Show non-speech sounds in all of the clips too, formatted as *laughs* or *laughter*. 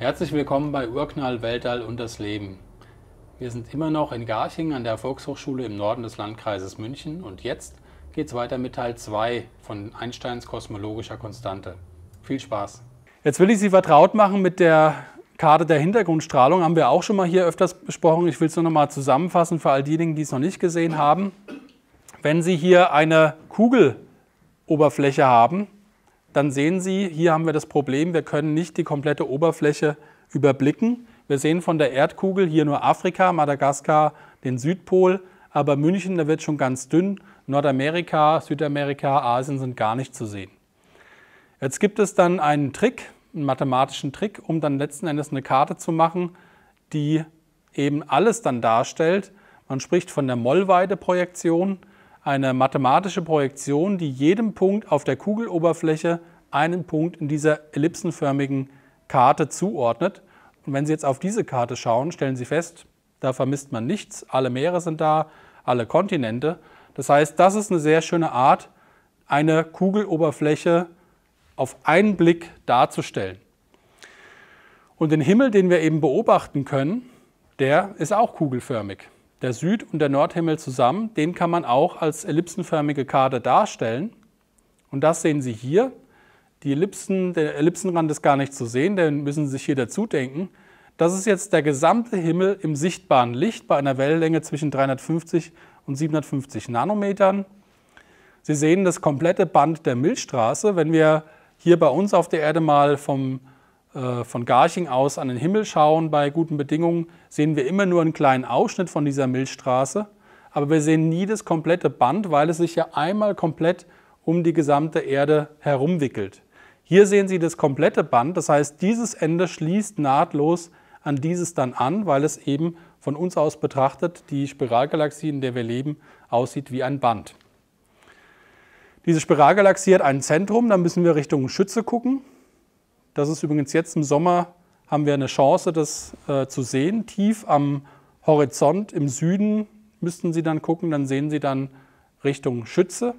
Herzlich willkommen bei Urknall, Weltall und das Leben. Wir sind immer noch in Garching an der Volkshochschule im Norden des Landkreises München und jetzt geht es weiter mit Teil 2 von Einsteins kosmologischer Konstante. Viel Spaß! Jetzt will ich Sie vertraut machen mit der Karte der Hintergrundstrahlung. Haben wir auch schon mal hier öfters besprochen. Ich will es nur noch mal zusammenfassen für all diejenigen, die es noch nicht gesehen haben. Wenn Sie hier eine Kugeloberfläche haben, dann sehen Sie, hier haben wir das Problem, wir können nicht die komplette Oberfläche überblicken. Wir sehen von der Erdkugel hier nur Afrika, Madagaskar, den Südpol, aber München, da wird schon ganz dünn. Nordamerika, Südamerika, Asien sind gar nicht zu sehen. Jetzt gibt es dann einen Trick, einen mathematischen Trick, um dann letzten Endes eine Karte zu machen, die eben alles dann darstellt. Man spricht von der Mollweide-Projektion eine mathematische Projektion, die jedem Punkt auf der Kugeloberfläche einen Punkt in dieser ellipsenförmigen Karte zuordnet. Und wenn Sie jetzt auf diese Karte schauen, stellen Sie fest, da vermisst man nichts, alle Meere sind da, alle Kontinente. Das heißt, das ist eine sehr schöne Art, eine Kugeloberfläche auf einen Blick darzustellen. Und den Himmel, den wir eben beobachten können, der ist auch kugelförmig der Süd- und der Nordhimmel zusammen. Den kann man auch als ellipsenförmige Karte darstellen. Und das sehen Sie hier. Die Ellipsen, der Ellipsenrand ist gar nicht zu sehen, den müssen Sie sich hier dazu denken. Das ist jetzt der gesamte Himmel im sichtbaren Licht bei einer Wellenlänge zwischen 350 und 750 Nanometern. Sie sehen das komplette Band der Milchstraße. Wenn wir hier bei uns auf der Erde mal vom äh, von Garching aus an den Himmel schauen bei guten Bedingungen, sehen wir immer nur einen kleinen Ausschnitt von dieser Milchstraße, aber wir sehen nie das komplette Band, weil es sich ja einmal komplett um die gesamte Erde herumwickelt. Hier sehen Sie das komplette Band, das heißt, dieses Ende schließt nahtlos an dieses dann an, weil es eben von uns aus betrachtet die Spiralgalaxie, in der wir leben, aussieht wie ein Band. Diese Spiralgalaxie hat ein Zentrum, da müssen wir Richtung Schütze gucken. Das ist übrigens jetzt im Sommer, haben wir eine Chance, das äh, zu sehen. Tief am Horizont im Süden müssten Sie dann gucken, dann sehen Sie dann Richtung Schütze.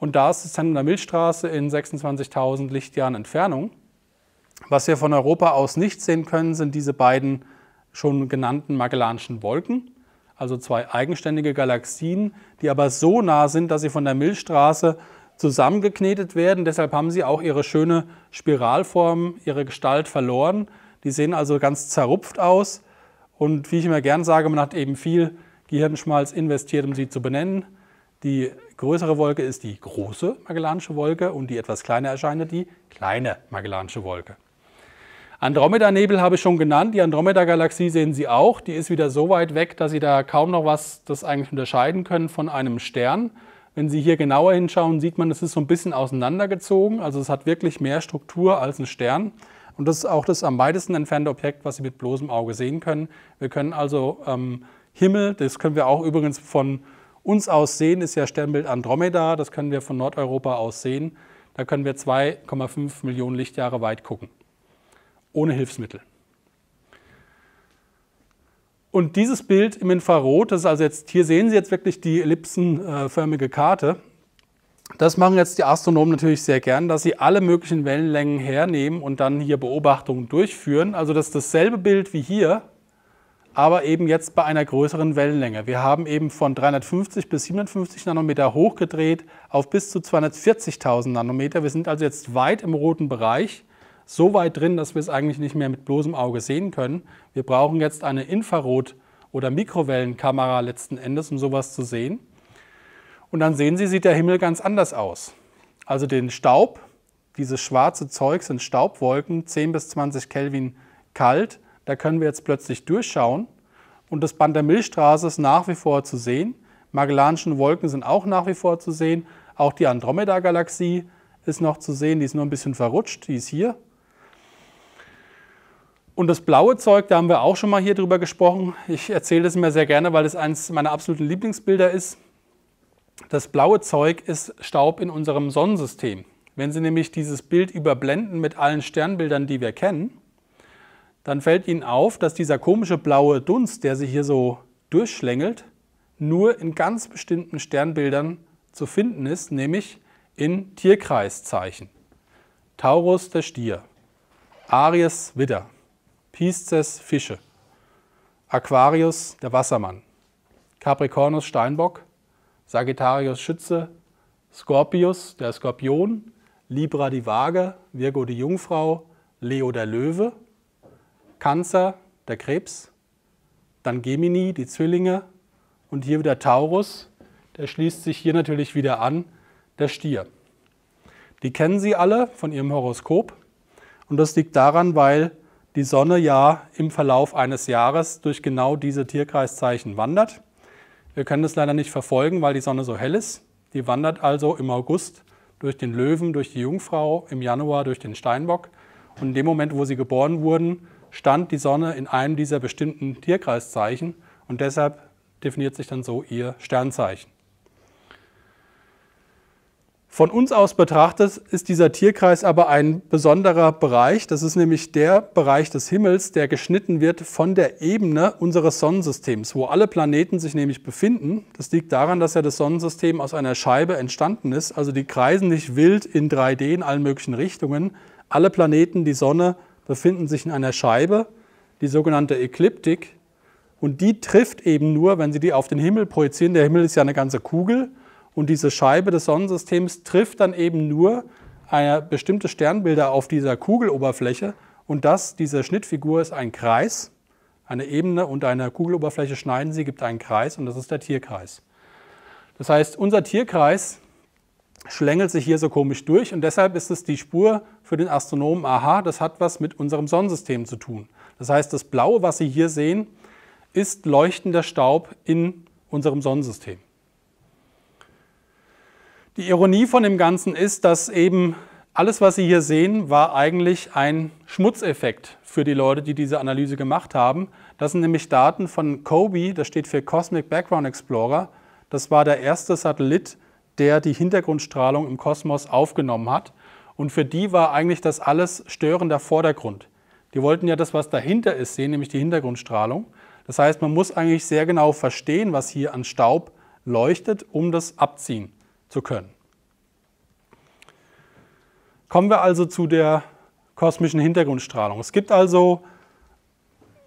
Und da ist das Zentrum der Milchstraße in 26.000 Lichtjahren Entfernung. Was wir von Europa aus nicht sehen können, sind diese beiden schon genannten Magellanischen Wolken, also zwei eigenständige Galaxien, die aber so nah sind, dass sie von der Milchstraße zusammengeknetet werden. Deshalb haben sie auch ihre schöne Spiralform, ihre Gestalt verloren. Die sehen also ganz zerrupft aus. Und wie ich immer gern sage, man hat eben viel Gehirnschmalz investiert, um sie zu benennen. Die größere Wolke ist die große Magellanische Wolke und die etwas kleiner erscheinende die kleine Magellanische Wolke. Andromeda-Nebel habe ich schon genannt. Die Andromeda-Galaxie sehen Sie auch. Die ist wieder so weit weg, dass Sie da kaum noch was das eigentlich unterscheiden können von einem Stern. Wenn Sie hier genauer hinschauen, sieht man, es ist so ein bisschen auseinandergezogen. Also es hat wirklich mehr Struktur als ein Stern. Und das ist auch das am weitesten entfernte Objekt, was Sie mit bloßem Auge sehen können. Wir können also ähm, Himmel, das können wir auch übrigens von uns aus sehen, ist ja Sternbild Andromeda, das können wir von Nordeuropa aus sehen. Da können wir 2,5 Millionen Lichtjahre weit gucken, ohne Hilfsmittel. Und dieses Bild im Infrarot, das ist also jetzt, hier sehen Sie jetzt wirklich die ellipsenförmige Karte. Das machen jetzt die Astronomen natürlich sehr gern, dass sie alle möglichen Wellenlängen hernehmen und dann hier Beobachtungen durchführen. Also das ist dasselbe Bild wie hier, aber eben jetzt bei einer größeren Wellenlänge. Wir haben eben von 350 bis 750 Nanometer hochgedreht auf bis zu 240.000 Nanometer. Wir sind also jetzt weit im roten Bereich so weit drin, dass wir es eigentlich nicht mehr mit bloßem Auge sehen können. Wir brauchen jetzt eine Infrarot- oder Mikrowellenkamera letzten Endes, um sowas zu sehen. Und dann sehen Sie, sieht der Himmel ganz anders aus. Also den Staub, dieses schwarze Zeug sind Staubwolken, 10 bis 20 Kelvin kalt. Da können wir jetzt plötzlich durchschauen. Und das Band der Milchstraße ist nach wie vor zu sehen. Magellanischen Wolken sind auch nach wie vor zu sehen. Auch die Andromeda-Galaxie ist noch zu sehen. Die ist nur ein bisschen verrutscht. Die ist hier und das blaue Zeug, da haben wir auch schon mal hier drüber gesprochen. Ich erzähle das immer sehr gerne, weil es eines meiner absoluten Lieblingsbilder ist. Das blaue Zeug ist Staub in unserem Sonnensystem. Wenn Sie nämlich dieses Bild überblenden mit allen Sternbildern, die wir kennen, dann fällt Ihnen auf, dass dieser komische blaue Dunst, der sich hier so durchschlängelt, nur in ganz bestimmten Sternbildern zu finden ist, nämlich in Tierkreiszeichen. Taurus der Stier, Aries Widder. Pisces Fische, Aquarius der Wassermann, Capricornus Steinbock, Sagittarius Schütze, Scorpius der Skorpion, Libra die Waage, Virgo die Jungfrau, Leo der Löwe, Cancer der Krebs, dann Gemini die Zwillinge und hier wieder Taurus, der schließt sich hier natürlich wieder an, der Stier. Die kennen Sie alle von Ihrem Horoskop und das liegt daran, weil die Sonne ja im Verlauf eines Jahres durch genau diese Tierkreiszeichen wandert. Wir können das leider nicht verfolgen, weil die Sonne so hell ist. Die wandert also im August durch den Löwen, durch die Jungfrau, im Januar durch den Steinbock. Und in dem Moment, wo sie geboren wurden, stand die Sonne in einem dieser bestimmten Tierkreiszeichen und deshalb definiert sich dann so ihr Sternzeichen. Von uns aus betrachtet ist dieser Tierkreis aber ein besonderer Bereich. Das ist nämlich der Bereich des Himmels, der geschnitten wird von der Ebene unseres Sonnensystems, wo alle Planeten sich nämlich befinden. Das liegt daran, dass ja das Sonnensystem aus einer Scheibe entstanden ist. Also die kreisen nicht wild in 3D in allen möglichen Richtungen. Alle Planeten, die Sonne, befinden sich in einer Scheibe, die sogenannte Ekliptik. Und die trifft eben nur, wenn sie die auf den Himmel projizieren. Der Himmel ist ja eine ganze Kugel. Und diese Scheibe des Sonnensystems trifft dann eben nur äh, bestimmte Sternbilder auf dieser Kugeloberfläche. Und das, diese Schnittfigur ist ein Kreis. Eine Ebene und eine Kugeloberfläche schneiden sie, gibt einen Kreis und das ist der Tierkreis. Das heißt, unser Tierkreis schlängelt sich hier so komisch durch und deshalb ist es die Spur für den Astronomen, aha, das hat was mit unserem Sonnensystem zu tun. Das heißt, das Blaue, was Sie hier sehen, ist leuchtender Staub in unserem Sonnensystem. Die Ironie von dem Ganzen ist, dass eben alles, was Sie hier sehen, war eigentlich ein Schmutzeffekt für die Leute, die diese Analyse gemacht haben. Das sind nämlich Daten von COBE, das steht für Cosmic Background Explorer. Das war der erste Satellit, der die Hintergrundstrahlung im Kosmos aufgenommen hat. Und für die war eigentlich das alles störender Vordergrund. Die wollten ja das, was dahinter ist, sehen, nämlich die Hintergrundstrahlung. Das heißt, man muss eigentlich sehr genau verstehen, was hier an Staub leuchtet, um das abziehen zu können. Kommen wir also zu der kosmischen Hintergrundstrahlung. Es gibt also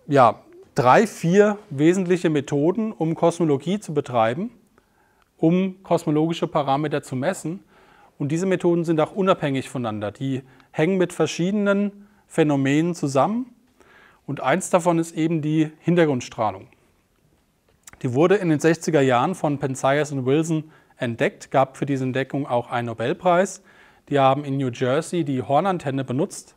ja, drei, vier wesentliche Methoden, um Kosmologie zu betreiben, um kosmologische Parameter zu messen. Und diese Methoden sind auch unabhängig voneinander. Die hängen mit verschiedenen Phänomenen zusammen. Und eins davon ist eben die Hintergrundstrahlung. Die wurde in den 60er Jahren von Penzias und Wilson entdeckt, gab für diese Entdeckung auch einen Nobelpreis. Die haben in New Jersey die Hornantenne benutzt.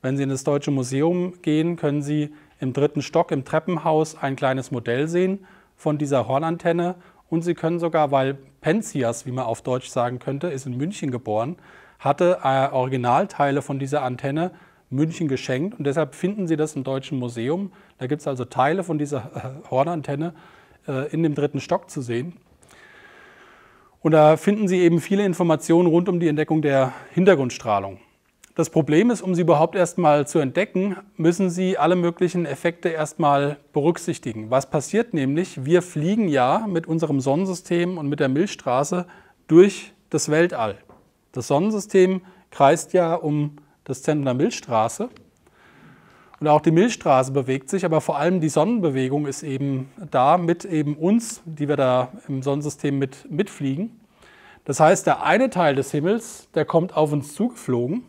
Wenn Sie in das Deutsche Museum gehen, können Sie im dritten Stock im Treppenhaus ein kleines Modell sehen von dieser Hornantenne. Und Sie können sogar, weil Penzias, wie man auf Deutsch sagen könnte, ist in München geboren, hatte äh, Originalteile von dieser Antenne München geschenkt. Und deshalb finden Sie das im Deutschen Museum. Da gibt es also Teile von dieser äh, Hornantenne äh, in dem dritten Stock zu sehen. Und da finden Sie eben viele Informationen rund um die Entdeckung der Hintergrundstrahlung. Das Problem ist, um sie überhaupt erstmal zu entdecken, müssen Sie alle möglichen Effekte erstmal berücksichtigen. Was passiert nämlich? Wir fliegen ja mit unserem Sonnensystem und mit der Milchstraße durch das Weltall. Das Sonnensystem kreist ja um das Zentrum der Milchstraße und auch die Milchstraße bewegt sich, aber vor allem die Sonnenbewegung ist eben da mit eben uns, die wir da im Sonnensystem mit, mitfliegen. Das heißt, der eine Teil des Himmels, der kommt auf uns zugeflogen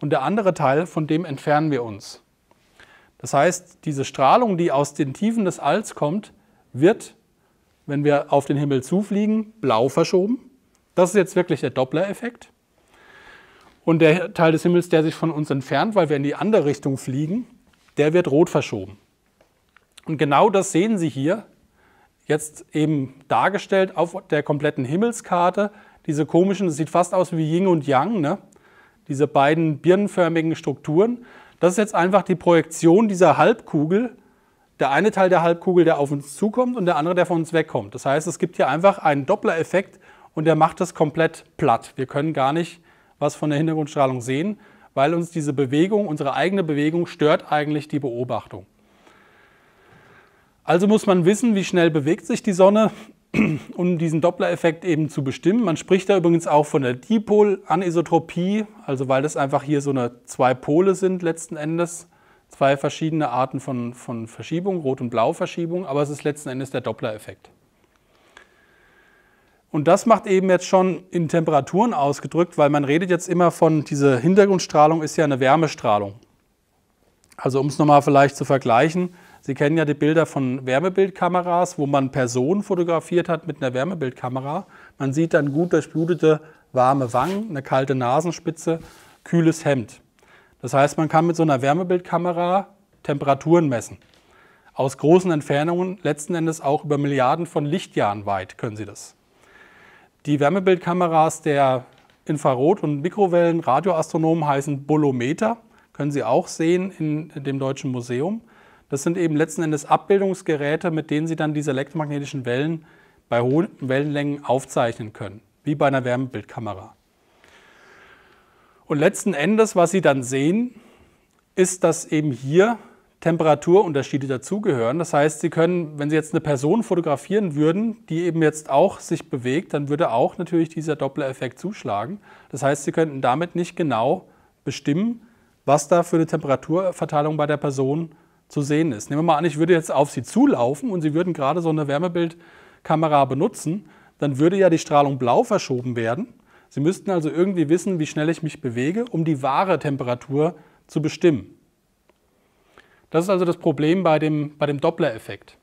und der andere Teil, von dem entfernen wir uns. Das heißt, diese Strahlung, die aus den Tiefen des Alls kommt, wird, wenn wir auf den Himmel zufliegen, blau verschoben. Das ist jetzt wirklich der Doppler-Effekt. Und der Teil des Himmels, der sich von uns entfernt, weil wir in die andere Richtung fliegen, der wird rot verschoben. Und genau das sehen Sie hier, jetzt eben dargestellt auf der kompletten Himmelskarte. Diese komischen, das sieht fast aus wie Yin und Yang, ne? diese beiden birnenförmigen Strukturen. Das ist jetzt einfach die Projektion dieser Halbkugel. Der eine Teil der Halbkugel, der auf uns zukommt und der andere, der von uns wegkommt. Das heißt, es gibt hier einfach einen Doppler-Effekt und der macht das komplett platt. Wir können gar nicht was von der Hintergrundstrahlung sehen, weil uns diese Bewegung, unsere eigene Bewegung, stört eigentlich die Beobachtung. Also muss man wissen, wie schnell bewegt sich die Sonne, *clears throat* um diesen Doppler-Effekt eben zu bestimmen. Man spricht da übrigens auch von der Dipol-Anisotropie, also weil das einfach hier so eine zwei Pole sind letzten Endes, zwei verschiedene Arten von, von Verschiebung, Rot- und Blau-Verschiebung, aber es ist letzten Endes der Doppler-Effekt. Und das macht eben jetzt schon in Temperaturen ausgedrückt, weil man redet jetzt immer von, diese Hintergrundstrahlung ist ja eine Wärmestrahlung. Also um es nochmal vielleicht zu vergleichen, Sie kennen ja die Bilder von Wärmebildkameras, wo man Personen fotografiert hat mit einer Wärmebildkamera. Man sieht dann gut durchblutete, warme Wangen, eine kalte Nasenspitze, kühles Hemd. Das heißt, man kann mit so einer Wärmebildkamera Temperaturen messen. Aus großen Entfernungen, letzten Endes auch über Milliarden von Lichtjahren weit können Sie das. Die Wärmebildkameras der Infrarot- und Mikrowellen-Radioastronomen heißen Bolometer. Können Sie auch sehen in dem Deutschen Museum. Das sind eben letzten Endes Abbildungsgeräte, mit denen Sie dann diese elektromagnetischen Wellen bei hohen Wellenlängen aufzeichnen können, wie bei einer Wärmebildkamera. Und letzten Endes, was Sie dann sehen, ist, dass eben hier Temperaturunterschiede dazugehören. Das heißt, Sie können, wenn Sie jetzt eine Person fotografieren würden, die eben jetzt auch sich bewegt, dann würde auch natürlich dieser Doppler-Effekt zuschlagen. Das heißt, Sie könnten damit nicht genau bestimmen, was da für eine Temperaturverteilung bei der Person zu sehen ist. Nehmen wir mal an, ich würde jetzt auf Sie zulaufen und Sie würden gerade so eine Wärmebildkamera benutzen, dann würde ja die Strahlung blau verschoben werden. Sie müssten also irgendwie wissen, wie schnell ich mich bewege, um die wahre Temperatur zu bestimmen. Das ist also das Problem bei dem, bei dem Doppler-Effekt.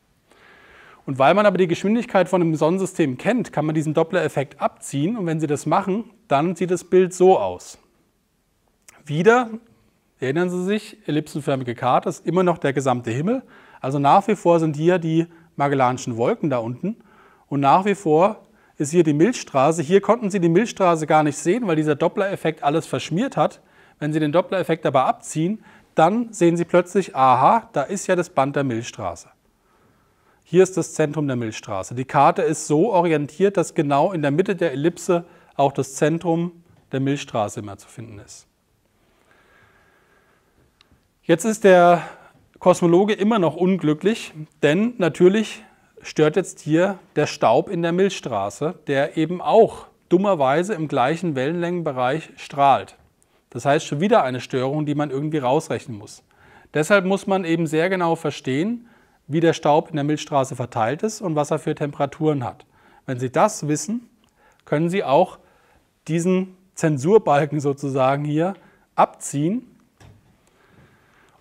Und weil man aber die Geschwindigkeit von einem Sonnensystem kennt, kann man diesen Doppler-Effekt abziehen. Und wenn Sie das machen, dann sieht das Bild so aus. Wieder, erinnern Sie sich, ellipsenförmige Karte ist immer noch der gesamte Himmel. Also nach wie vor sind hier die Magellanischen Wolken da unten. Und nach wie vor ist hier die Milchstraße. Hier konnten Sie die Milchstraße gar nicht sehen, weil dieser Doppler-Effekt alles verschmiert hat. Wenn Sie den Doppler-Effekt aber abziehen, dann sehen Sie plötzlich, aha, da ist ja das Band der Milchstraße. Hier ist das Zentrum der Milchstraße. Die Karte ist so orientiert, dass genau in der Mitte der Ellipse auch das Zentrum der Milchstraße immer zu finden ist. Jetzt ist der Kosmologe immer noch unglücklich, denn natürlich stört jetzt hier der Staub in der Milchstraße, der eben auch dummerweise im gleichen Wellenlängenbereich strahlt. Das heißt schon wieder eine Störung, die man irgendwie rausrechnen muss. Deshalb muss man eben sehr genau verstehen, wie der Staub in der Milchstraße verteilt ist und was er für Temperaturen hat. Wenn Sie das wissen, können Sie auch diesen Zensurbalken sozusagen hier abziehen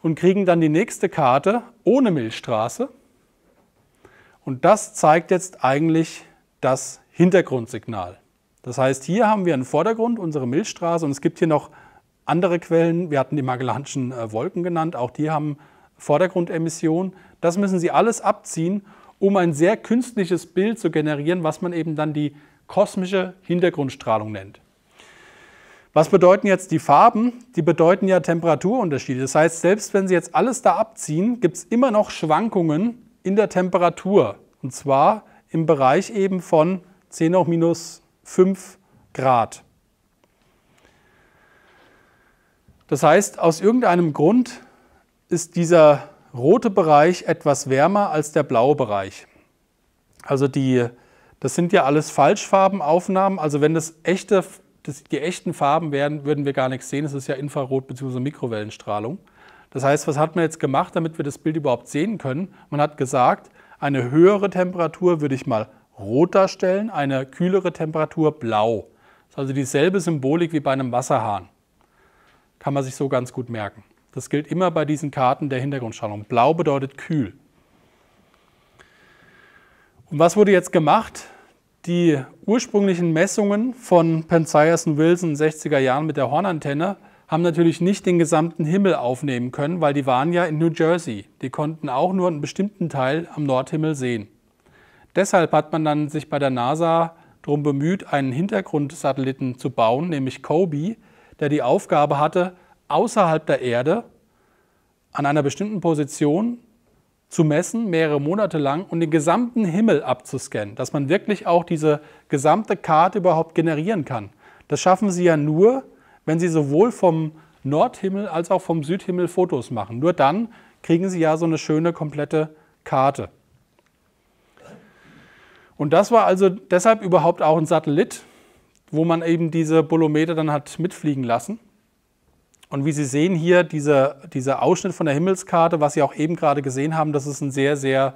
und kriegen dann die nächste Karte ohne Milchstraße. Und das zeigt jetzt eigentlich das Hintergrundsignal. Das heißt, hier haben wir einen Vordergrund, unsere Milchstraße, und es gibt hier noch andere Quellen, wir hatten die Magellanschen äh, Wolken genannt, auch die haben Vordergrundemissionen. Das müssen Sie alles abziehen, um ein sehr künstliches Bild zu generieren, was man eben dann die kosmische Hintergrundstrahlung nennt. Was bedeuten jetzt die Farben? Die bedeuten ja Temperaturunterschiede. Das heißt, selbst wenn Sie jetzt alles da abziehen, gibt es immer noch Schwankungen in der Temperatur. Und zwar im Bereich eben von 10 hoch minus 5 Grad. Das heißt, aus irgendeinem Grund ist dieser rote Bereich etwas wärmer als der blaue Bereich. Also die, das sind ja alles Falschfarbenaufnahmen. Also wenn das echte, das, die echten Farben wären, würden wir gar nichts sehen. Es ist ja Infrarot- bzw. Mikrowellenstrahlung. Das heißt, was hat man jetzt gemacht, damit wir das Bild überhaupt sehen können? Man hat gesagt, eine höhere Temperatur würde ich mal rot darstellen, eine kühlere Temperatur blau. Das ist also dieselbe Symbolik wie bei einem Wasserhahn kann man sich so ganz gut merken. Das gilt immer bei diesen Karten der Hintergrundstrahlung. Blau bedeutet kühl. Und was wurde jetzt gemacht? Die ursprünglichen Messungen von Penzias und Wilson in den 60er Jahren mit der Hornantenne haben natürlich nicht den gesamten Himmel aufnehmen können, weil die waren ja in New Jersey. Die konnten auch nur einen bestimmten Teil am Nordhimmel sehen. Deshalb hat man dann sich bei der NASA darum bemüht, einen Hintergrundsatelliten zu bauen, nämlich COBE, der die Aufgabe hatte, außerhalb der Erde an einer bestimmten Position zu messen, mehrere Monate lang, und den gesamten Himmel abzuscannen, dass man wirklich auch diese gesamte Karte überhaupt generieren kann. Das schaffen sie ja nur, wenn sie sowohl vom Nordhimmel als auch vom Südhimmel Fotos machen. Nur dann kriegen sie ja so eine schöne komplette Karte. Und das war also deshalb überhaupt auch ein Satellit, wo man eben diese Bolometer dann hat mitfliegen lassen. Und wie Sie sehen hier, dieser, dieser Ausschnitt von der Himmelskarte, was Sie auch eben gerade gesehen haben, das ist ein sehr, sehr,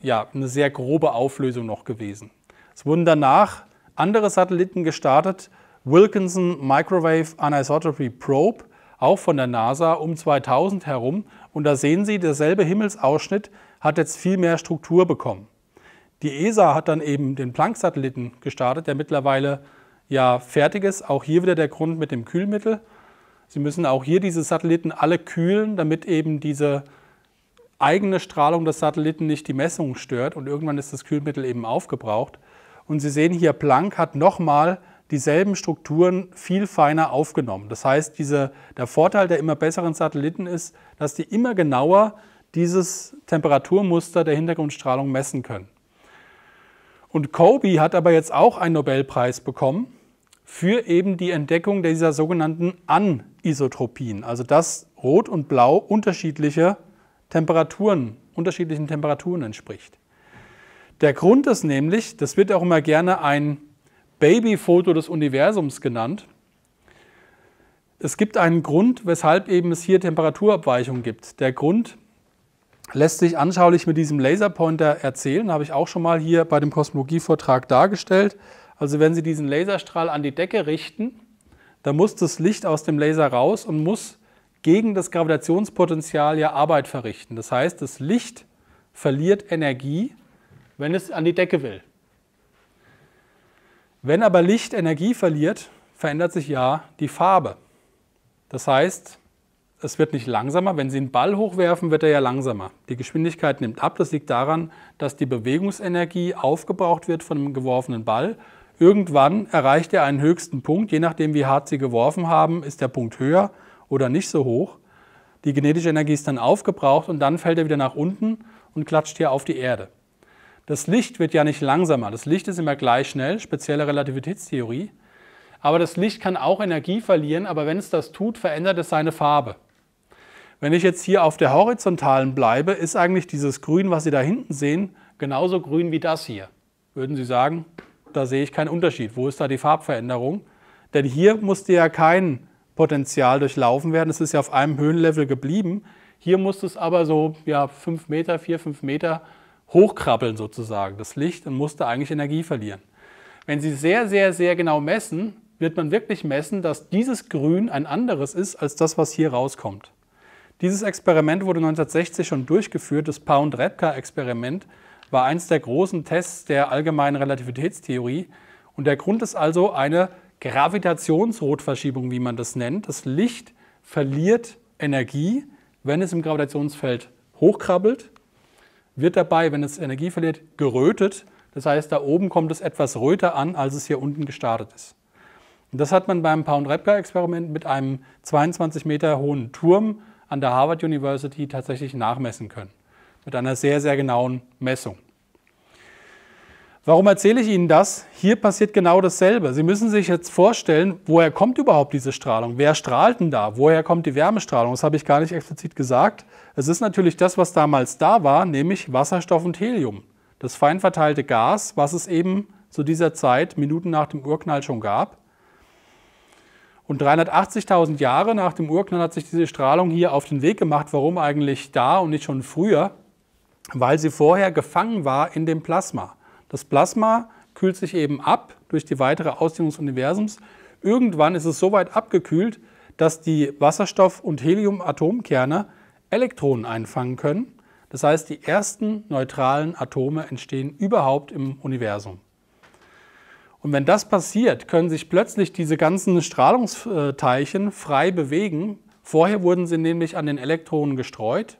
ja, eine sehr grobe Auflösung noch gewesen. Es wurden danach andere Satelliten gestartet, Wilkinson Microwave Anisotropy Probe, auch von der NASA um 2000 herum. Und da sehen Sie, derselbe Himmelsausschnitt hat jetzt viel mehr Struktur bekommen. Die ESA hat dann eben den Planck-Satelliten gestartet, der mittlerweile ja fertig ist. Auch hier wieder der Grund mit dem Kühlmittel. Sie müssen auch hier diese Satelliten alle kühlen, damit eben diese eigene Strahlung des Satelliten nicht die Messung stört und irgendwann ist das Kühlmittel eben aufgebraucht. Und Sie sehen hier, Planck hat nochmal dieselben Strukturen viel feiner aufgenommen. Das heißt, diese, der Vorteil der immer besseren Satelliten ist, dass die immer genauer dieses Temperaturmuster der Hintergrundstrahlung messen können. Und Kobe hat aber jetzt auch einen Nobelpreis bekommen für eben die Entdeckung dieser sogenannten Anisotropien, also dass Rot und Blau unterschiedliche Temperaturen, unterschiedlichen Temperaturen entspricht. Der Grund ist nämlich, das wird auch immer gerne ein Babyfoto des Universums genannt. Es gibt einen Grund, weshalb eben es hier Temperaturabweichungen gibt. Der Grund lässt sich anschaulich mit diesem Laserpointer erzählen, habe ich auch schon mal hier bei dem Kosmologievortrag dargestellt. Also wenn Sie diesen Laserstrahl an die Decke richten, dann muss das Licht aus dem Laser raus und muss gegen das Gravitationspotenzial ja Arbeit verrichten. Das heißt, das Licht verliert Energie, wenn es an die Decke will. Wenn aber Licht Energie verliert, verändert sich ja die Farbe. Das heißt, es wird nicht langsamer. Wenn Sie einen Ball hochwerfen, wird er ja langsamer. Die Geschwindigkeit nimmt ab. Das liegt daran, dass die Bewegungsenergie aufgebraucht wird von dem geworfenen Ball. Irgendwann erreicht er einen höchsten Punkt. Je nachdem, wie hart Sie geworfen haben, ist der Punkt höher oder nicht so hoch. Die genetische Energie ist dann aufgebraucht und dann fällt er wieder nach unten und klatscht hier auf die Erde. Das Licht wird ja nicht langsamer. Das Licht ist immer gleich schnell, spezielle Relativitätstheorie. Aber das Licht kann auch Energie verlieren, aber wenn es das tut, verändert es seine Farbe. Wenn ich jetzt hier auf der horizontalen bleibe, ist eigentlich dieses Grün, was Sie da hinten sehen, genauso grün wie das hier. Würden Sie sagen, da sehe ich keinen Unterschied. Wo ist da die Farbveränderung? Denn hier musste ja kein Potenzial durchlaufen werden. Es ist ja auf einem Höhenlevel geblieben. Hier musste es aber so ja, Meter, 4, 5 Meter hochkrabbeln sozusagen, das Licht, und musste eigentlich Energie verlieren. Wenn Sie sehr, sehr, sehr genau messen, wird man wirklich messen, dass dieses Grün ein anderes ist als das, was hier rauskommt. Dieses Experiment wurde 1960 schon durchgeführt. Das pound rebka experiment war eines der großen Tests der allgemeinen Relativitätstheorie. Und der Grund ist also eine Gravitationsrotverschiebung, wie man das nennt. Das Licht verliert Energie, wenn es im Gravitationsfeld hochkrabbelt, wird dabei, wenn es Energie verliert, gerötet. Das heißt, da oben kommt es etwas röter an, als es hier unten gestartet ist. Und das hat man beim pound rebka experiment mit einem 22 Meter hohen Turm an der Harvard University tatsächlich nachmessen können. Mit einer sehr, sehr genauen Messung. Warum erzähle ich Ihnen das? Hier passiert genau dasselbe. Sie müssen sich jetzt vorstellen, woher kommt überhaupt diese Strahlung? Wer strahlt denn da? Woher kommt die Wärmestrahlung? Das habe ich gar nicht explizit gesagt. Es ist natürlich das, was damals da war, nämlich Wasserstoff und Helium. Das fein verteilte Gas, was es eben zu dieser Zeit, Minuten nach dem Urknall schon gab. Und 380.000 Jahre nach dem Urknall hat sich diese Strahlung hier auf den Weg gemacht. Warum eigentlich da und nicht schon früher? Weil sie vorher gefangen war in dem Plasma. Das Plasma kühlt sich eben ab durch die weitere Ausdehnung des Universums. Irgendwann ist es so weit abgekühlt, dass die Wasserstoff- und Helium-Atomkerne Elektronen einfangen können. Das heißt, die ersten neutralen Atome entstehen überhaupt im Universum. Und wenn das passiert, können sich plötzlich diese ganzen Strahlungsteilchen frei bewegen. Vorher wurden sie nämlich an den Elektronen gestreut.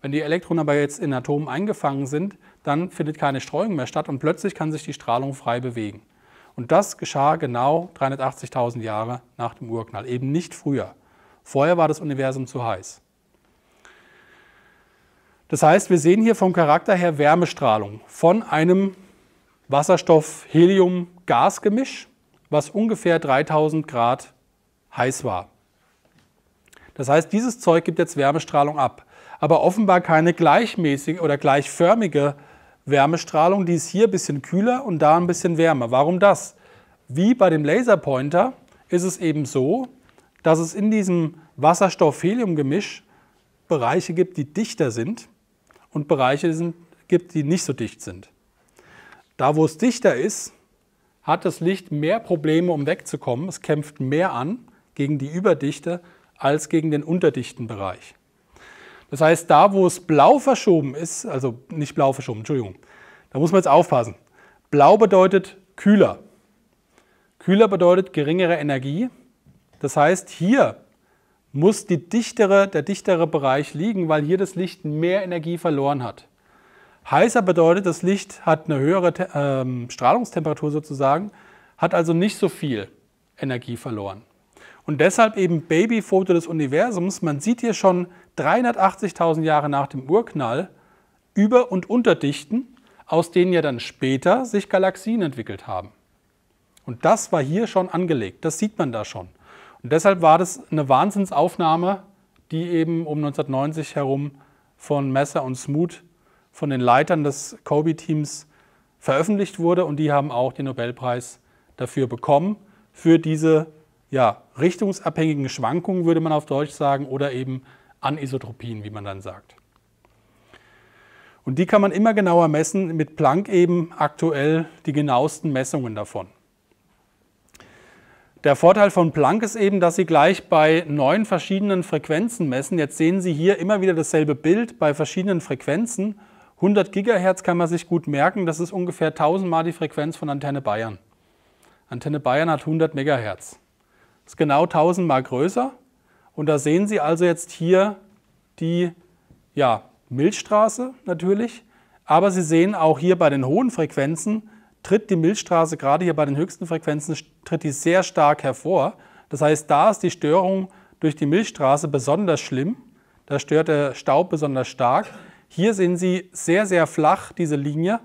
Wenn die Elektronen aber jetzt in Atomen eingefangen sind, dann findet keine Streuung mehr statt und plötzlich kann sich die Strahlung frei bewegen. Und das geschah genau 380.000 Jahre nach dem Urknall, eben nicht früher. Vorher war das Universum zu heiß. Das heißt, wir sehen hier vom Charakter her Wärmestrahlung von einem Wasserstoff-Helium-Gasgemisch, was ungefähr 3000 Grad heiß war. Das heißt, dieses Zeug gibt jetzt Wärmestrahlung ab, aber offenbar keine gleichmäßige oder gleichförmige Wärmestrahlung, die ist hier ein bisschen kühler und da ein bisschen wärmer. Warum das? Wie bei dem Laserpointer ist es eben so, dass es in diesem Wasserstoff-Helium-Gemisch Bereiche gibt, die dichter sind und Bereiche sind, gibt, die nicht so dicht sind. Da, wo es dichter ist, hat das Licht mehr Probleme, um wegzukommen. Es kämpft mehr an gegen die Überdichte als gegen den unterdichten Bereich. Das heißt, da, wo es blau verschoben ist, also nicht blau verschoben, Entschuldigung, da muss man jetzt aufpassen. Blau bedeutet kühler. Kühler bedeutet geringere Energie. Das heißt, hier muss dichtere, der dichtere Bereich liegen, weil hier das Licht mehr Energie verloren hat. Heißer bedeutet, das Licht hat eine höhere ähm, Strahlungstemperatur sozusagen, hat also nicht so viel Energie verloren. Und deshalb eben Babyfoto des Universums. Man sieht hier schon 380.000 Jahre nach dem Urknall Über- und Unterdichten, aus denen ja dann später sich Galaxien entwickelt haben. Und das war hier schon angelegt, das sieht man da schon. Und deshalb war das eine Wahnsinnsaufnahme, die eben um 1990 herum von Messer und Smoot von den Leitern des Kobe-Teams veröffentlicht wurde und die haben auch den Nobelpreis dafür bekommen, für diese ja, richtungsabhängigen Schwankungen, würde man auf Deutsch sagen, oder eben Anisotropien, wie man dann sagt. Und die kann man immer genauer messen, mit Planck eben aktuell die genauesten Messungen davon. Der Vorteil von Planck ist eben, dass Sie gleich bei neun verschiedenen Frequenzen messen. Jetzt sehen Sie hier immer wieder dasselbe Bild bei verschiedenen Frequenzen 100 Gigahertz kann man sich gut merken, das ist ungefähr 1000 Mal die Frequenz von Antenne Bayern. Antenne Bayern hat 100 Megahertz. Das ist genau 1000 Mal größer. Und da sehen Sie also jetzt hier die ja, Milchstraße natürlich. Aber Sie sehen auch hier bei den hohen Frequenzen tritt die Milchstraße gerade hier bei den höchsten Frequenzen tritt die sehr stark hervor. Das heißt, da ist die Störung durch die Milchstraße besonders schlimm. Da stört der Staub besonders stark. Hier sehen Sie sehr, sehr flach diese Linie.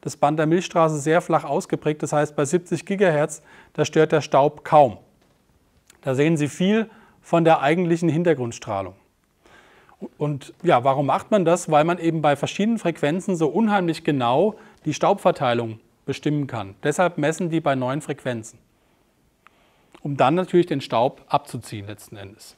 Das Band der Milchstraße sehr flach ausgeprägt. Das heißt, bei 70 GHz, da stört der Staub kaum. Da sehen Sie viel von der eigentlichen Hintergrundstrahlung. Und ja, warum macht man das? Weil man eben bei verschiedenen Frequenzen so unheimlich genau die Staubverteilung bestimmen kann. Deshalb messen die bei neuen Frequenzen, um dann natürlich den Staub abzuziehen letzten Endes.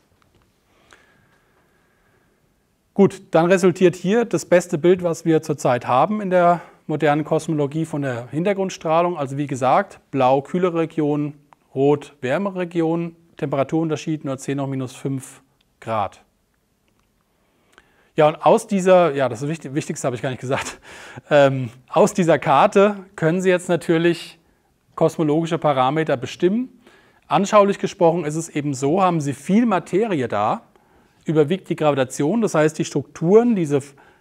Gut, dann resultiert hier das beste Bild, was wir zurzeit haben in der modernen Kosmologie von der Hintergrundstrahlung. Also wie gesagt, blau kühle Regionen, rot wärmere Regionen, Temperaturunterschied nur 10 hoch minus 5 Grad. Ja, und aus dieser, ja, das ist wichtig, Wichtigste habe ich gar nicht gesagt, *laughs* ähm, aus dieser Karte können Sie jetzt natürlich kosmologische Parameter bestimmen. Anschaulich gesprochen ist es eben so, haben Sie viel Materie da, überwiegt die Gravitation. Das heißt, die Strukturen, diese,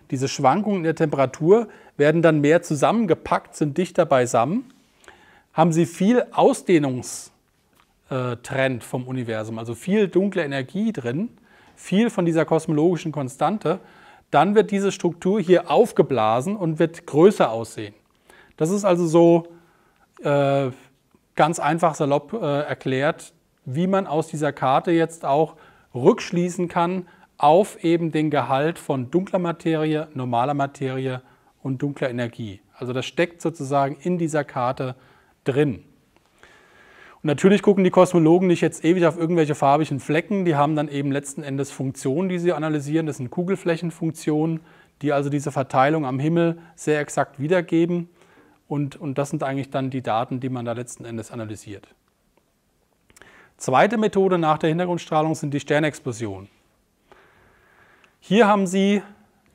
diese Schwankungen in der Temperatur werden dann mehr zusammengepackt, sind dichter beisammen. Haben Sie viel Ausdehnungstrend äh, vom Universum, also viel dunkle Energie drin, viel von dieser kosmologischen Konstante, dann wird diese Struktur hier aufgeblasen und wird größer aussehen. Das ist also so äh, ganz einfach salopp äh, erklärt, wie man aus dieser Karte jetzt auch rückschließen kann auf eben den Gehalt von dunkler Materie, normaler Materie und dunkler Energie. Also das steckt sozusagen in dieser Karte drin. Und natürlich gucken die Kosmologen nicht jetzt ewig auf irgendwelche farbigen Flecken, die haben dann eben letzten Endes Funktionen, die sie analysieren, das sind Kugelflächenfunktionen, die also diese Verteilung am Himmel sehr exakt wiedergeben und, und das sind eigentlich dann die Daten, die man da letzten Endes analysiert. Zweite Methode nach der Hintergrundstrahlung sind die Sternexplosionen. Hier haben Sie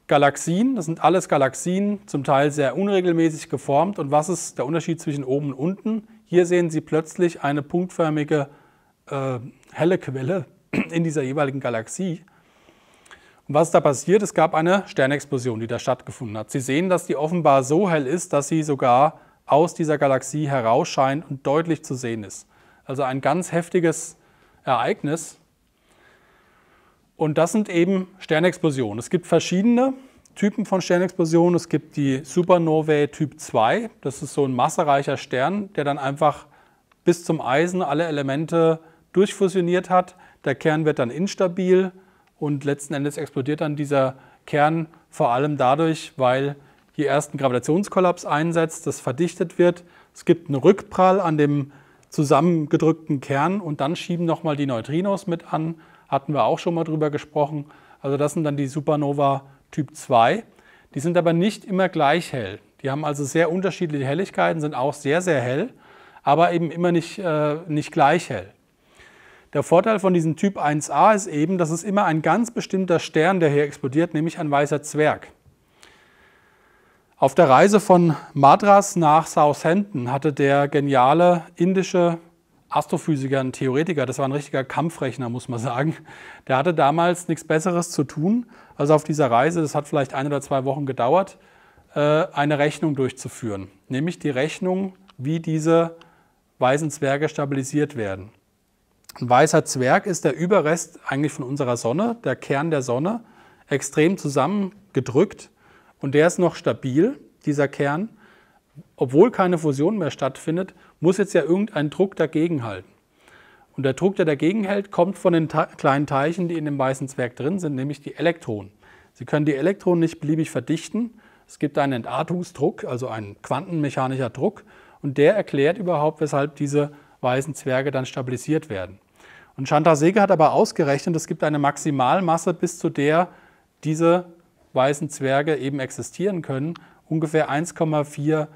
Galaxien, das sind alles Galaxien, zum Teil sehr unregelmäßig geformt. Und was ist der Unterschied zwischen oben und unten? Hier sehen Sie plötzlich eine punktförmige äh, helle Quelle *clears throat* in dieser jeweiligen Galaxie. Und was ist da passiert? Es gab eine Sternexplosion, die da stattgefunden hat. Sie sehen, dass die offenbar so hell ist, dass sie sogar aus dieser Galaxie herausscheint und deutlich zu sehen ist. Also ein ganz heftiges Ereignis. Und das sind eben Sternexplosionen. Es gibt verschiedene Typen von Sternexplosionen. Es gibt die Supernovae Typ 2. Das ist so ein massereicher Stern, der dann einfach bis zum Eisen alle Elemente durchfusioniert hat. Der Kern wird dann instabil und letzten Endes explodiert dann dieser Kern vor allem dadurch, weil hier erst ein Gravitationskollaps einsetzt, das verdichtet wird. Es gibt einen Rückprall an dem zusammengedrückten Kern und dann schieben nochmal die Neutrinos mit an. Hatten wir auch schon mal drüber gesprochen. Also das sind dann die Supernova Typ 2. Die sind aber nicht immer gleich hell. Die haben also sehr unterschiedliche Helligkeiten, sind auch sehr, sehr hell, aber eben immer nicht, äh, nicht gleich hell. Der Vorteil von diesem Typ 1a ist eben, dass es immer ein ganz bestimmter Stern, der hier explodiert, nämlich ein weißer Zwerg. Auf der Reise von Madras nach Southampton hatte der geniale indische Astrophysiker, ein Theoretiker, das war ein richtiger Kampfrechner, muss man sagen. Der hatte damals nichts Besseres zu tun, als auf dieser Reise, das hat vielleicht ein oder zwei Wochen gedauert, äh, eine Rechnung durchzuführen. Nämlich die Rechnung, wie diese weißen Zwerge stabilisiert werden. Ein weißer Zwerg ist der Überrest eigentlich von unserer Sonne, der Kern der Sonne, extrem zusammengedrückt und der ist noch stabil, dieser Kern. Obwohl keine Fusion mehr stattfindet, muss jetzt ja irgendein Druck dagegenhalten. Und der Druck, der dagegenhält, kommt von den kleinen Teilchen, die in dem weißen Zwerg drin sind, nämlich die Elektronen. Sie können die Elektronen nicht beliebig verdichten. Es gibt einen Entartungsdruck, also einen quantenmechanischer Druck. Und der erklärt überhaupt, weshalb diese weißen Zwerge dann stabilisiert werden. Und Sege hat aber ausgerechnet, es gibt eine Maximalmasse, bis zu der diese weißen Zwerge eben existieren können, ungefähr 1,4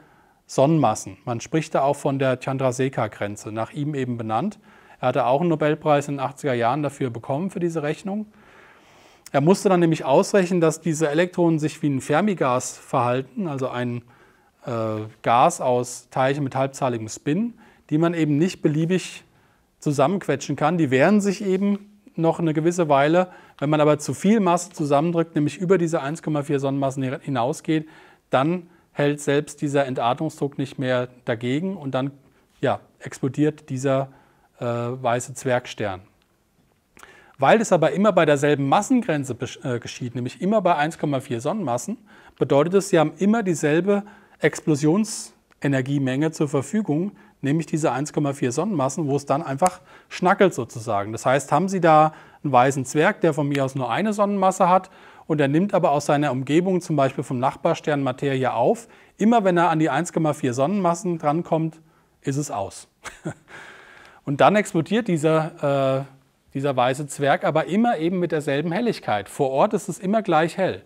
Sonnenmassen. Man spricht da auch von der Chandrasekhar-Grenze, nach ihm eben benannt. Er hatte auch einen Nobelpreis in den 80er Jahren dafür bekommen, für diese Rechnung. Er musste dann nämlich ausrechnen, dass diese Elektronen sich wie ein Fermigas verhalten, also ein äh, Gas aus Teilchen mit halbzahligem Spin, die man eben nicht beliebig zusammenquetschen kann. Die wehren sich eben noch eine gewisse Weile wenn man aber zu viel Masse zusammendrückt, nämlich über diese 1,4 Sonnenmassen hinausgeht, dann hält selbst dieser Entartungsdruck nicht mehr dagegen und dann ja, explodiert dieser äh, weiße Zwergstern. Weil es aber immer bei derselben Massengrenze äh, geschieht, nämlich immer bei 1,4 Sonnenmassen, bedeutet es, sie haben immer dieselbe Explosionsenergiemenge zur Verfügung, nämlich diese 1,4 Sonnenmassen, wo es dann einfach schnackelt sozusagen. Das heißt, haben sie da einen weißen Zwerg, der von mir aus nur eine Sonnenmasse hat und er nimmt aber aus seiner Umgebung, zum Beispiel vom Nachbarstern, Materie auf. Immer wenn er an die 1,4 Sonnenmassen drankommt, ist es aus. *laughs* und dann explodiert dieser, äh, dieser weiße Zwerg aber immer eben mit derselben Helligkeit. Vor Ort ist es immer gleich hell.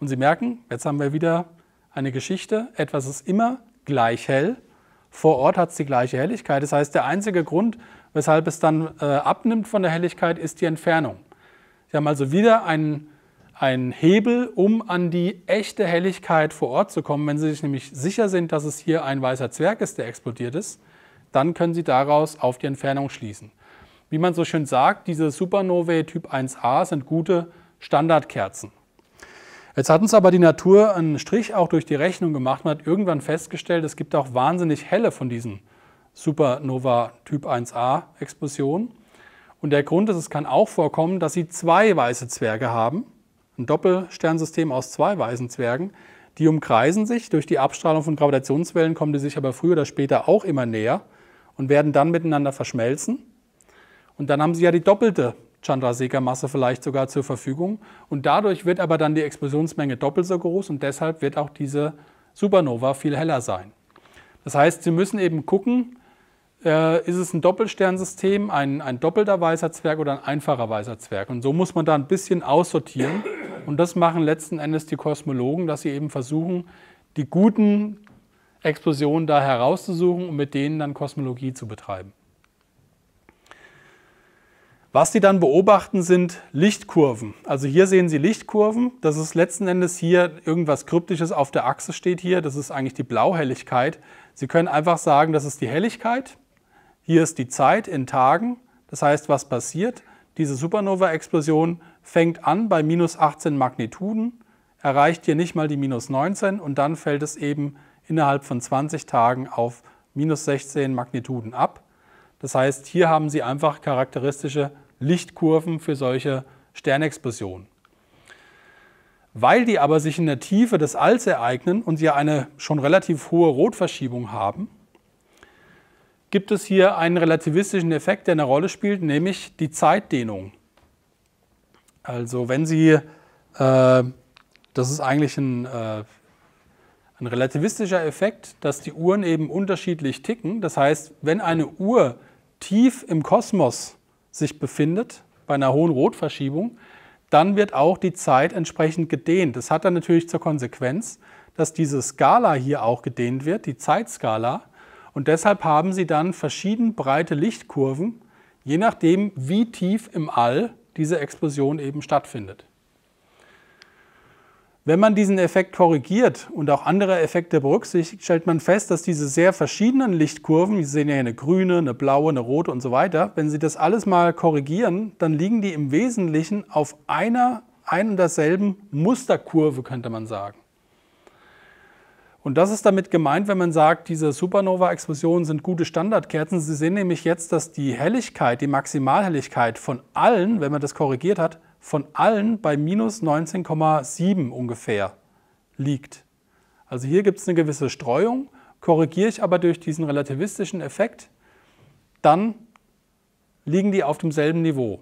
Und Sie merken, jetzt haben wir wieder eine Geschichte, etwas ist immer gleich hell. Vor Ort hat es die gleiche Helligkeit. Das heißt, der einzige Grund, Weshalb es dann äh, abnimmt von der Helligkeit, ist die Entfernung. Sie haben also wieder einen, einen Hebel, um an die echte Helligkeit vor Ort zu kommen. Wenn Sie sich nämlich sicher sind, dass es hier ein weißer Zwerg ist, der explodiert ist, dann können Sie daraus auf die Entfernung schließen. Wie man so schön sagt, diese Supernovae Typ 1a sind gute Standardkerzen. Jetzt hat uns aber die Natur einen Strich auch durch die Rechnung gemacht und hat irgendwann festgestellt, es gibt auch wahnsinnig helle von diesen Supernova Typ 1a Explosion. Und der Grund ist, es kann auch vorkommen, dass sie zwei weiße Zwerge haben, ein Doppelsternsystem aus zwei weißen Zwergen. Die umkreisen sich, durch die Abstrahlung von Gravitationswellen kommen die sich aber früher oder später auch immer näher und werden dann miteinander verschmelzen. Und dann haben sie ja die doppelte Chandrasekhar-Masse vielleicht sogar zur Verfügung. Und dadurch wird aber dann die Explosionsmenge doppelt so groß und deshalb wird auch diese Supernova viel heller sein. Das heißt, Sie müssen eben gucken, äh, ist es ein Doppelsternsystem, ein, ein doppelter weißer Zwerg oder ein einfacher weißer Zwerg. Und so muss man da ein bisschen aussortieren. Und das machen letzten Endes die Kosmologen, dass sie eben versuchen, die guten Explosionen da herauszusuchen und mit denen dann Kosmologie zu betreiben. Was Sie dann beobachten, sind Lichtkurven. Also hier sehen Sie Lichtkurven. Das ist letzten Endes hier irgendwas Kryptisches auf der Achse steht hier. Das ist eigentlich die Blauhelligkeit. Sie können einfach sagen, das ist die Helligkeit. Hier ist die Zeit in Tagen. Das heißt, was passiert? Diese Supernova-Explosion fängt an bei minus 18 Magnituden, erreicht hier nicht mal die minus 19 und dann fällt es eben innerhalb von 20 Tagen auf minus 16 Magnituden ab. Das heißt, hier haben Sie einfach charakteristische Lichtkurven für solche Sternexplosionen. Weil die aber sich in der Tiefe des Alls ereignen und sie eine schon relativ hohe Rotverschiebung haben, gibt es hier einen relativistischen Effekt, der eine Rolle spielt, nämlich die Zeitdehnung. Also wenn Sie, äh, das ist eigentlich ein, äh, ein relativistischer Effekt, dass die Uhren eben unterschiedlich ticken. Das heißt, wenn eine Uhr tief im Kosmos sich befindet, bei einer hohen Rotverschiebung, dann wird auch die Zeit entsprechend gedehnt. Das hat dann natürlich zur Konsequenz, dass diese Skala hier auch gedehnt wird, die Zeitskala. Und deshalb haben Sie dann verschieden breite Lichtkurven, je nachdem, wie tief im All diese Explosion eben stattfindet. Wenn man diesen Effekt korrigiert und auch andere Effekte berücksichtigt, stellt man fest, dass diese sehr verschiedenen Lichtkurven, Sie sehen ja hier eine grüne, eine blaue, eine rote und so weiter, wenn Sie das alles mal korrigieren, dann liegen die im Wesentlichen auf einer ein und derselben Musterkurve, könnte man sagen. Und das ist damit gemeint, wenn man sagt, diese Supernova-Explosionen sind gute Standardkerzen. Sie sehen nämlich jetzt, dass die Helligkeit, die Maximalhelligkeit von allen, wenn man das korrigiert hat, von allen bei minus 19,7 ungefähr liegt. Also hier gibt es eine gewisse Streuung, korrigiere ich aber durch diesen relativistischen Effekt, dann liegen die auf demselben Niveau.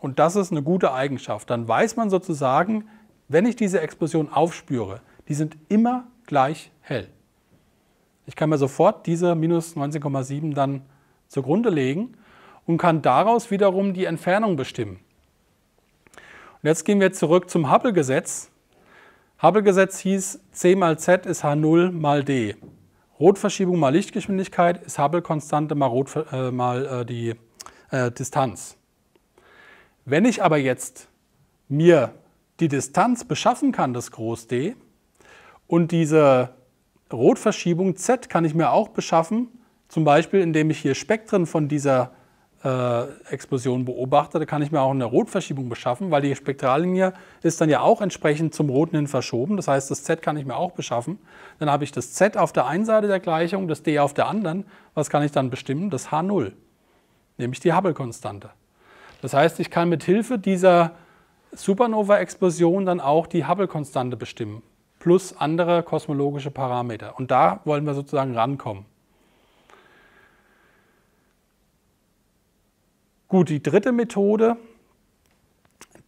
Und das ist eine gute Eigenschaft. Dann weiß man sozusagen, wenn ich diese Explosion aufspüre, die sind immer gleich hell. Ich kann mir sofort diese minus 19,7 dann zugrunde legen und kann daraus wiederum die Entfernung bestimmen. Und jetzt gehen wir zurück zum Hubble-Gesetz. Hubble-Gesetz hieß c mal z ist h0 mal d. Rotverschiebung mal Lichtgeschwindigkeit ist Hubble-Konstante mal, Rot, äh, mal äh, die äh, Distanz. Wenn ich aber jetzt mir die Distanz beschaffen kann, das Groß D, und diese Rotverschiebung Z kann ich mir auch beschaffen, zum Beispiel indem ich hier Spektren von dieser äh, Explosion beobachte. Da kann ich mir auch eine Rotverschiebung beschaffen, weil die Spektrallinie ist dann ja auch entsprechend zum Roten hin verschoben. Das heißt, das Z kann ich mir auch beschaffen. Dann habe ich das Z auf der einen Seite der Gleichung, das D auf der anderen. Was kann ich dann bestimmen? Das H0, nämlich die Hubble-Konstante. Das heißt, ich kann mit Hilfe dieser Supernova-Explosion dann auch die Hubble-Konstante bestimmen plus andere kosmologische Parameter. Und da wollen wir sozusagen rankommen. Gut, die dritte Methode,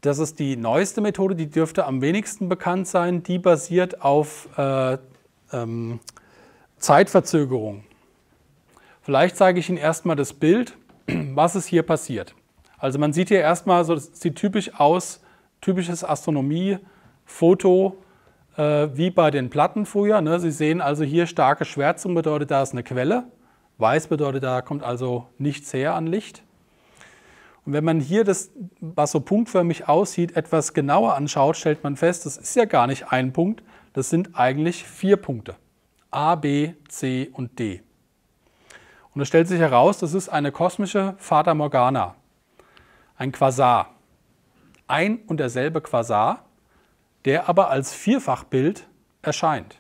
das ist die neueste Methode, die dürfte am wenigsten bekannt sein. Die basiert auf äh, ähm, Zeitverzögerung. Vielleicht zeige ich Ihnen erstmal das Bild, *clears throat* was ist hier passiert. Also man sieht hier erstmal, so, das sieht typisch aus, typisches Astronomie-Foto äh, wie bei den Platten früher. Ne? Sie sehen also hier starke Schwärzung bedeutet, da ist eine Quelle. Weiß bedeutet, da kommt also nichts her an Licht. Und wenn man hier das, was so punktförmig aussieht, etwas genauer anschaut, stellt man fest, das ist ja gar nicht ein Punkt, das sind eigentlich vier Punkte. A, B, C und D. Und es stellt sich heraus, das ist eine kosmische Fata Morgana, ein Quasar. Ein und derselbe Quasar der aber als Vierfachbild erscheint.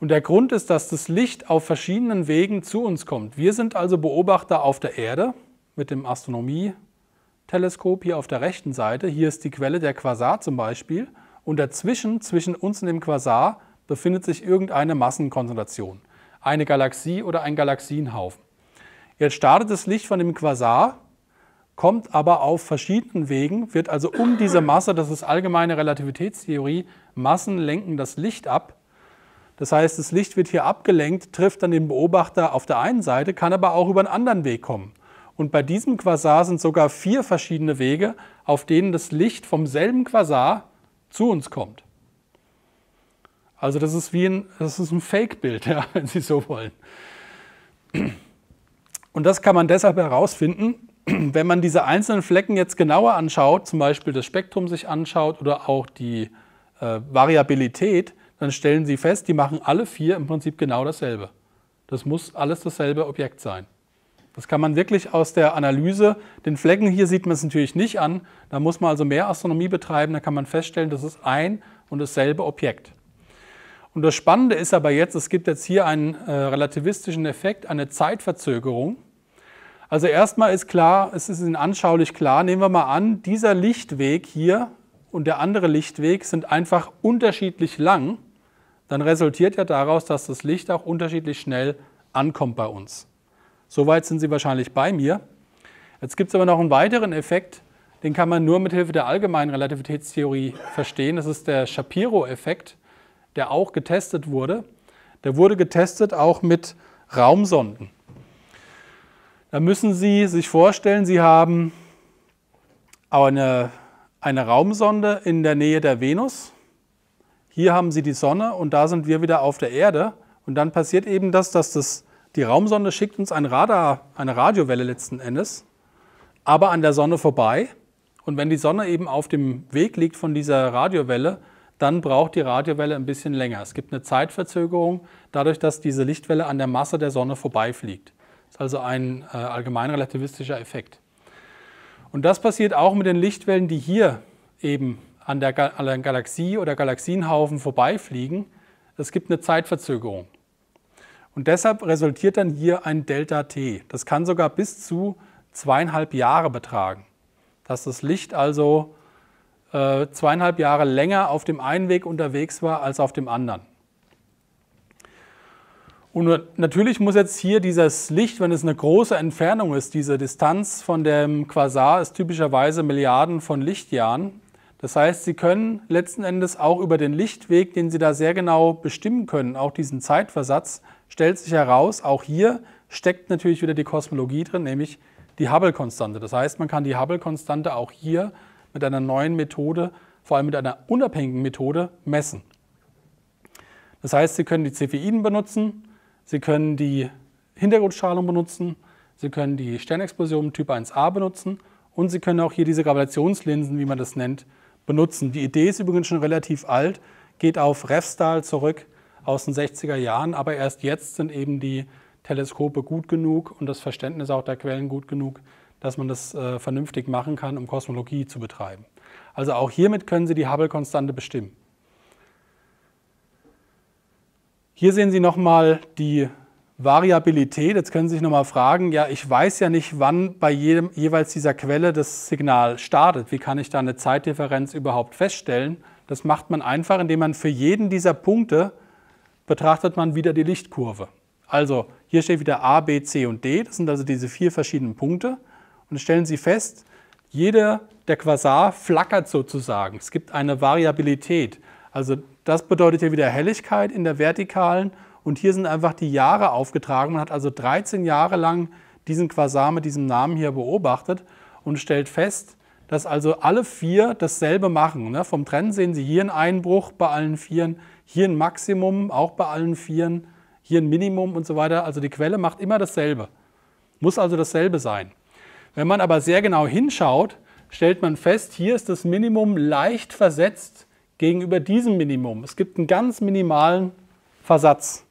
Und der Grund ist, dass das Licht auf verschiedenen Wegen zu uns kommt. Wir sind also Beobachter auf der Erde mit dem Astronomieteleskop hier auf der rechten Seite. Hier ist die Quelle der Quasar zum Beispiel. Und dazwischen, zwischen uns und dem Quasar, befindet sich irgendeine Massenkonzentration. Eine Galaxie oder ein Galaxienhaufen. Jetzt startet das Licht von dem Quasar kommt aber auf verschiedenen Wegen, wird also um diese Masse, das ist allgemeine Relativitätstheorie, Massen lenken das Licht ab. Das heißt, das Licht wird hier abgelenkt, trifft dann den Beobachter auf der einen Seite, kann aber auch über einen anderen Weg kommen. Und bei diesem Quasar sind sogar vier verschiedene Wege, auf denen das Licht vom selben Quasar zu uns kommt. Also das ist wie ein, ein Fake-Bild, *laughs* ja, wenn Sie so wollen. Und das kann man deshalb herausfinden, *clears throat* wenn man diese einzelnen Flecken jetzt genauer anschaut, zum Beispiel das Spektrum sich anschaut oder auch die äh, Variabilität, dann stellen Sie fest, die machen alle vier im Prinzip genau dasselbe. Das muss alles dasselbe Objekt sein. Das kann man wirklich aus der Analyse, den Flecken hier sieht man es natürlich nicht an, da muss man also mehr Astronomie betreiben, da kann man feststellen, das ist ein und dasselbe Objekt. Und das Spannende ist aber jetzt, es gibt jetzt hier einen äh, relativistischen Effekt, eine Zeitverzögerung. Also erstmal ist klar, es ist Ihnen anschaulich klar, nehmen wir mal an, dieser Lichtweg hier und der andere Lichtweg sind einfach unterschiedlich lang, dann resultiert ja daraus, dass das Licht auch unterschiedlich schnell ankommt bei uns. Soweit sind Sie wahrscheinlich bei mir. Jetzt gibt es aber noch einen weiteren Effekt, den kann man nur mit Hilfe der allgemeinen Relativitätstheorie verstehen. Das ist der Shapiro-Effekt, der auch getestet wurde. Der wurde getestet auch mit Raumsonden. Da müssen Sie sich vorstellen, Sie haben eine, eine Raumsonde in der Nähe der Venus. Hier haben Sie die Sonne und da sind wir wieder auf der Erde. Und dann passiert eben das, dass das, die Raumsonde schickt uns ein Radar, eine Radiowelle letzten Endes, aber an der Sonne vorbei. Und wenn die Sonne eben auf dem Weg liegt von dieser Radiowelle, dann braucht die Radiowelle ein bisschen länger. Es gibt eine Zeitverzögerung, dadurch, dass diese Lichtwelle an der Masse der Sonne vorbeifliegt also ein äh, allgemein relativistischer Effekt. Und das passiert auch mit den Lichtwellen, die hier eben an der, an der Galaxie oder Galaxienhaufen vorbeifliegen. Es gibt eine Zeitverzögerung. Und deshalb resultiert dann hier ein Delta T. Das kann sogar bis zu zweieinhalb Jahre betragen. Dass das Licht also äh, zweieinhalb Jahre länger auf dem einen Weg unterwegs war als auf dem anderen. Und natürlich muss jetzt hier dieses Licht, wenn es eine große Entfernung ist, diese Distanz von dem Quasar ist typischerweise Milliarden von Lichtjahren. Das heißt, Sie können letzten Endes auch über den Lichtweg, den Sie da sehr genau bestimmen können, auch diesen Zeitversatz, stellt sich heraus, auch hier steckt natürlich wieder die Kosmologie drin, nämlich die Hubble-Konstante. Das heißt, man kann die Hubble-Konstante auch hier mit einer neuen Methode, vor allem mit einer unabhängigen Methode, messen. Das heißt, Sie können die Cepheiden benutzen, Sie können die Hintergrundstrahlung benutzen, Sie können die Sternexplosion Typ 1a benutzen und Sie können auch hier diese Gravitationslinsen, wie man das nennt, benutzen. Die Idee ist übrigens schon relativ alt, geht auf Refstal zurück aus den 60er Jahren, aber erst jetzt sind eben die Teleskope gut genug und das Verständnis auch der Quellen gut genug, dass man das äh, vernünftig machen kann, um Kosmologie zu betreiben. Also auch hiermit können Sie die Hubble-Konstante bestimmen. Hier sehen Sie nochmal die Variabilität. Jetzt können Sie sich nochmal fragen, ja, ich weiß ja nicht, wann bei jedem, jeweils dieser Quelle das Signal startet. Wie kann ich da eine Zeitdifferenz überhaupt feststellen? Das macht man einfach, indem man für jeden dieser Punkte betrachtet man wieder die Lichtkurve. Also hier steht wieder A, B, C und D. Das sind also diese vier verschiedenen Punkte. Und stellen Sie fest, jeder der Quasar flackert sozusagen. Es gibt eine Variabilität. Also das bedeutet hier wieder Helligkeit in der vertikalen und hier sind einfach die Jahre aufgetragen. Man hat also 13 Jahre lang diesen Quasar mit diesem Namen hier beobachtet und stellt fest, dass also alle vier dasselbe machen. Ne? Vom Trend sehen Sie hier einen Einbruch bei allen Vieren, hier ein Maximum, auch bei allen Vieren, hier ein Minimum und so weiter. Also die Quelle macht immer dasselbe. Muss also dasselbe sein. Wenn man aber sehr genau hinschaut, stellt man fest, hier ist das Minimum leicht versetzt gegenüber diesem Minimum. Es gibt einen ganz minimalen Versatz.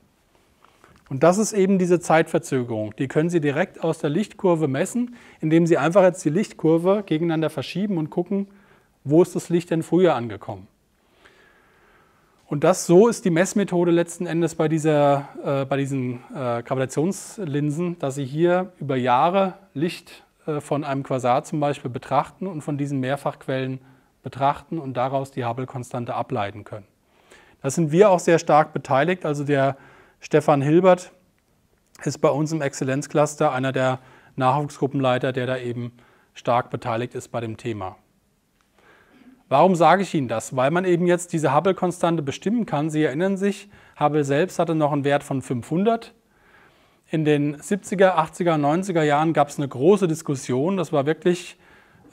Und das ist eben diese Zeitverzögerung. Die können Sie direkt aus der Lichtkurve messen, indem Sie einfach jetzt die Lichtkurve gegeneinander verschieben und gucken, wo ist das Licht denn früher angekommen. Und das so ist die Messmethode letzten Endes bei, dieser, äh, bei diesen äh, Gravitationslinsen, dass Sie hier über Jahre Licht äh, von einem Quasar zum Beispiel betrachten und von diesen Mehrfachquellen betrachten und daraus die Hubble-Konstante ableiten können. Da sind wir auch sehr stark beteiligt. Also der Stefan Hilbert ist bei uns im Exzellenzcluster einer der Nachwuchsgruppenleiter, der da eben stark beteiligt ist bei dem Thema. Warum sage ich Ihnen das? Weil man eben jetzt diese Hubble-Konstante bestimmen kann. Sie erinnern sich, Hubble selbst hatte noch einen Wert von 500. In den 70er, 80er, 90er Jahren gab es eine große Diskussion. Das war wirklich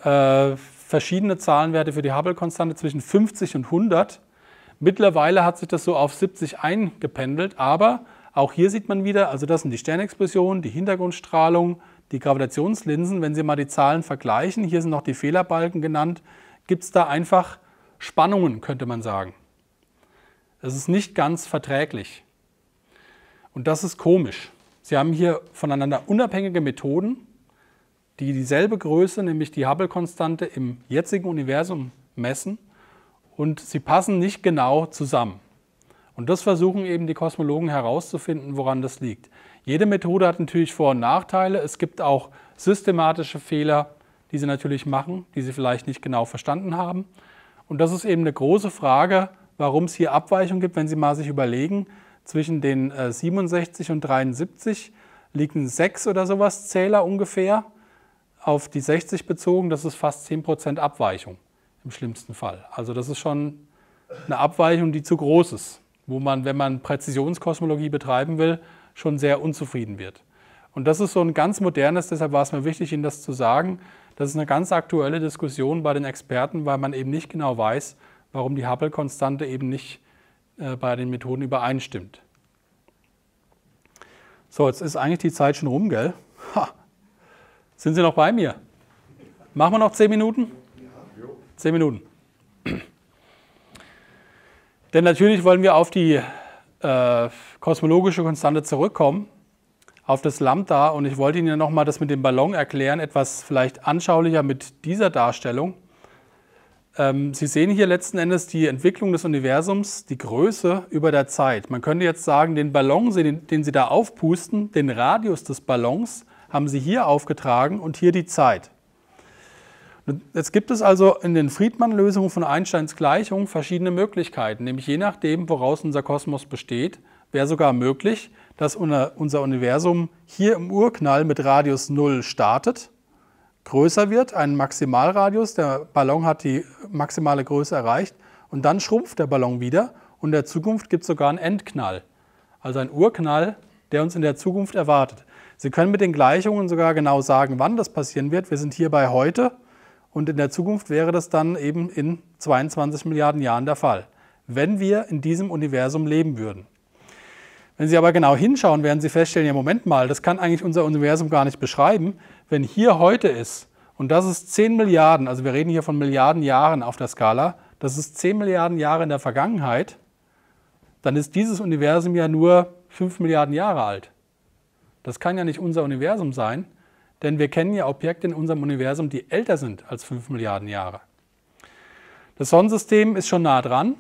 äh, verschiedene Zahlenwerte für die Hubble-Konstante zwischen 50 und 100. Mittlerweile hat sich das so auf 70 eingependelt, aber auch hier sieht man wieder, also das sind die Sternexplosionen, die Hintergrundstrahlung, die Gravitationslinsen. Wenn Sie mal die Zahlen vergleichen, hier sind noch die Fehlerbalken genannt, gibt es da einfach Spannungen, könnte man sagen. Es ist nicht ganz verträglich. Und das ist komisch. Sie haben hier voneinander unabhängige Methoden, die dieselbe Größe, nämlich die Hubble-Konstante, im jetzigen Universum messen und sie passen nicht genau zusammen. Und das versuchen eben die Kosmologen herauszufinden, woran das liegt. Jede Methode hat natürlich Vor- und Nachteile. Es gibt auch systematische Fehler, die sie natürlich machen, die sie vielleicht nicht genau verstanden haben. Und das ist eben eine große Frage, warum es hier Abweichungen gibt, wenn Sie mal sich überlegen, zwischen den 67 äh, und 73 liegen sechs 6 oder sowas Zähler ungefähr auf die 60 bezogen, das ist fast 10% Abweichung im schlimmsten Fall. Also das ist schon eine Abweichung, die zu groß ist, wo man, wenn man Präzisionskosmologie betreiben will, schon sehr unzufrieden wird. Und das ist so ein ganz modernes, deshalb war es mir wichtig, Ihnen das zu sagen. Das ist eine ganz aktuelle Diskussion bei den Experten, weil man eben nicht genau weiß, warum die Hubble-Konstante eben nicht äh, bei den Methoden übereinstimmt. So, jetzt ist eigentlich die Zeit schon rum, gell? Sind Sie noch bei mir? Machen wir noch zehn Minuten? Ja. Zehn Minuten. Denn natürlich wollen wir auf die äh, kosmologische Konstante zurückkommen, auf das Lambda. Und ich wollte Ihnen ja nochmal das mit dem Ballon erklären, etwas vielleicht anschaulicher mit dieser Darstellung. Ähm, Sie sehen hier letzten Endes die Entwicklung des Universums, die Größe über der Zeit. Man könnte jetzt sagen, den Ballon, den, den Sie da aufpusten, den Radius des Ballons, haben sie hier aufgetragen und hier die Zeit. Jetzt gibt es also in den Friedmann-Lösungen von Einsteins Gleichung verschiedene Möglichkeiten, nämlich je nachdem, woraus unser Kosmos besteht, wäre sogar möglich, dass unser Universum hier im Urknall mit Radius 0 startet, größer wird, einen Maximalradius, der Ballon hat die maximale Größe erreicht und dann schrumpft der Ballon wieder und in der Zukunft gibt es sogar einen Endknall, also einen Urknall, der uns in der Zukunft erwartet. Sie können mit den Gleichungen sogar genau sagen, wann das passieren wird. Wir sind hier bei heute und in der Zukunft wäre das dann eben in 22 Milliarden Jahren der Fall, wenn wir in diesem Universum leben würden. Wenn Sie aber genau hinschauen, werden Sie feststellen, ja Moment mal, das kann eigentlich unser Universum gar nicht beschreiben. Wenn hier heute ist, und das ist 10 Milliarden, also wir reden hier von Milliarden Jahren auf der Skala, das ist 10 Milliarden Jahre in der Vergangenheit, dann ist dieses Universum ja nur 5 Milliarden Jahre alt. Das kann ja nicht unser Universum sein, denn wir kennen ja Objekte in unserem Universum, die älter sind als 5 Milliarden Jahre. Das Sonnensystem ist schon nah dran.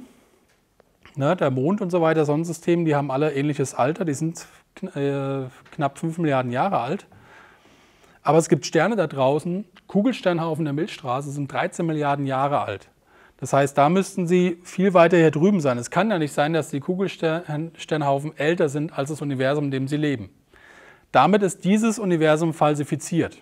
Ne, der Mond und so weiter, Sonnensystem, die haben alle ähnliches Alter, die sind äh, knapp 5 Milliarden Jahre alt. Aber es gibt Sterne da draußen, Kugelsternhaufen der Milchstraße sind 13 Milliarden Jahre alt. Das heißt, da müssten sie viel weiter hier drüben sein. Es kann ja nicht sein, dass die Kugelsternhaufen älter sind als das Universum, in dem sie leben. Damit ist dieses Universum falsifiziert.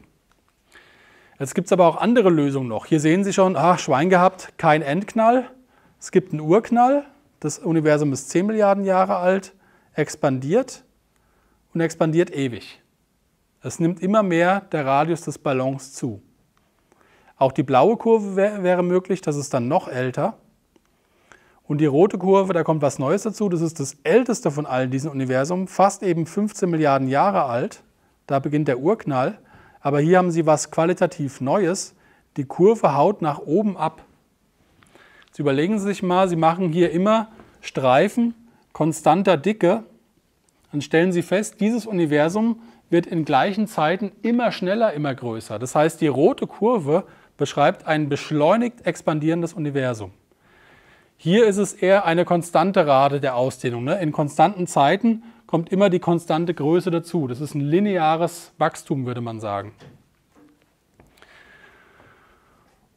Jetzt gibt es aber auch andere Lösungen noch. Hier sehen Sie schon, ach, Schwein gehabt, kein Endknall. Es gibt einen Urknall. Das Universum ist 10 Milliarden Jahre alt, expandiert und expandiert ewig. Es nimmt immer mehr der Radius des Ballons zu. Auch die blaue Kurve wär, wäre möglich, das ist dann noch älter. Und die rote Kurve, da kommt was Neues dazu. Das ist das älteste von all diesen Universum, fast eben 15 Milliarden Jahre alt. Da beginnt der Urknall. Aber hier haben sie was qualitativ Neues. Die Kurve haut nach oben ab. Jetzt überlegen Sie sich mal, Sie machen hier immer Streifen konstanter Dicke. Dann stellen Sie fest, dieses Universum wird in gleichen Zeiten immer schneller, immer größer. Das heißt, die rote Kurve beschreibt ein beschleunigt expandierendes Universum. Hier ist es eher eine konstante Rate der Ausdehnung. Ne? In konstanten Zeiten kommt immer die konstante Größe dazu. Das ist ein lineares Wachstum, würde man sagen.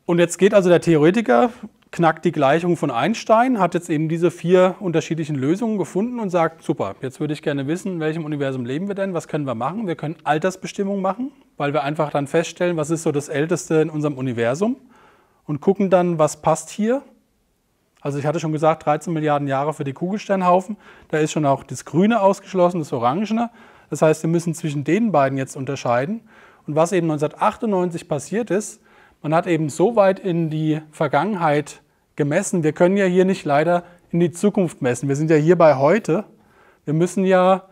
Und jetzt geht also der Theoretiker, knackt die Gleichung von Einstein, hat jetzt eben diese vier unterschiedlichen Lösungen gefunden und sagt, super, jetzt würde ich gerne wissen, in welchem Universum leben wir denn, was können wir machen? Wir können Altersbestimmungen machen, weil wir einfach dann feststellen, was ist so das Älteste in unserem Universum und gucken dann, was passt hier also ich hatte schon gesagt, 13 Milliarden Jahre für die Kugelsternhaufen. Da ist schon auch das Grüne ausgeschlossen, das Orangene. Das heißt, wir müssen zwischen den beiden jetzt unterscheiden. Und was eben 1998 passiert ist, man hat eben so weit in die Vergangenheit gemessen. Wir können ja hier nicht leider in die Zukunft messen. Wir sind ja hier bei heute. Wir müssen ja,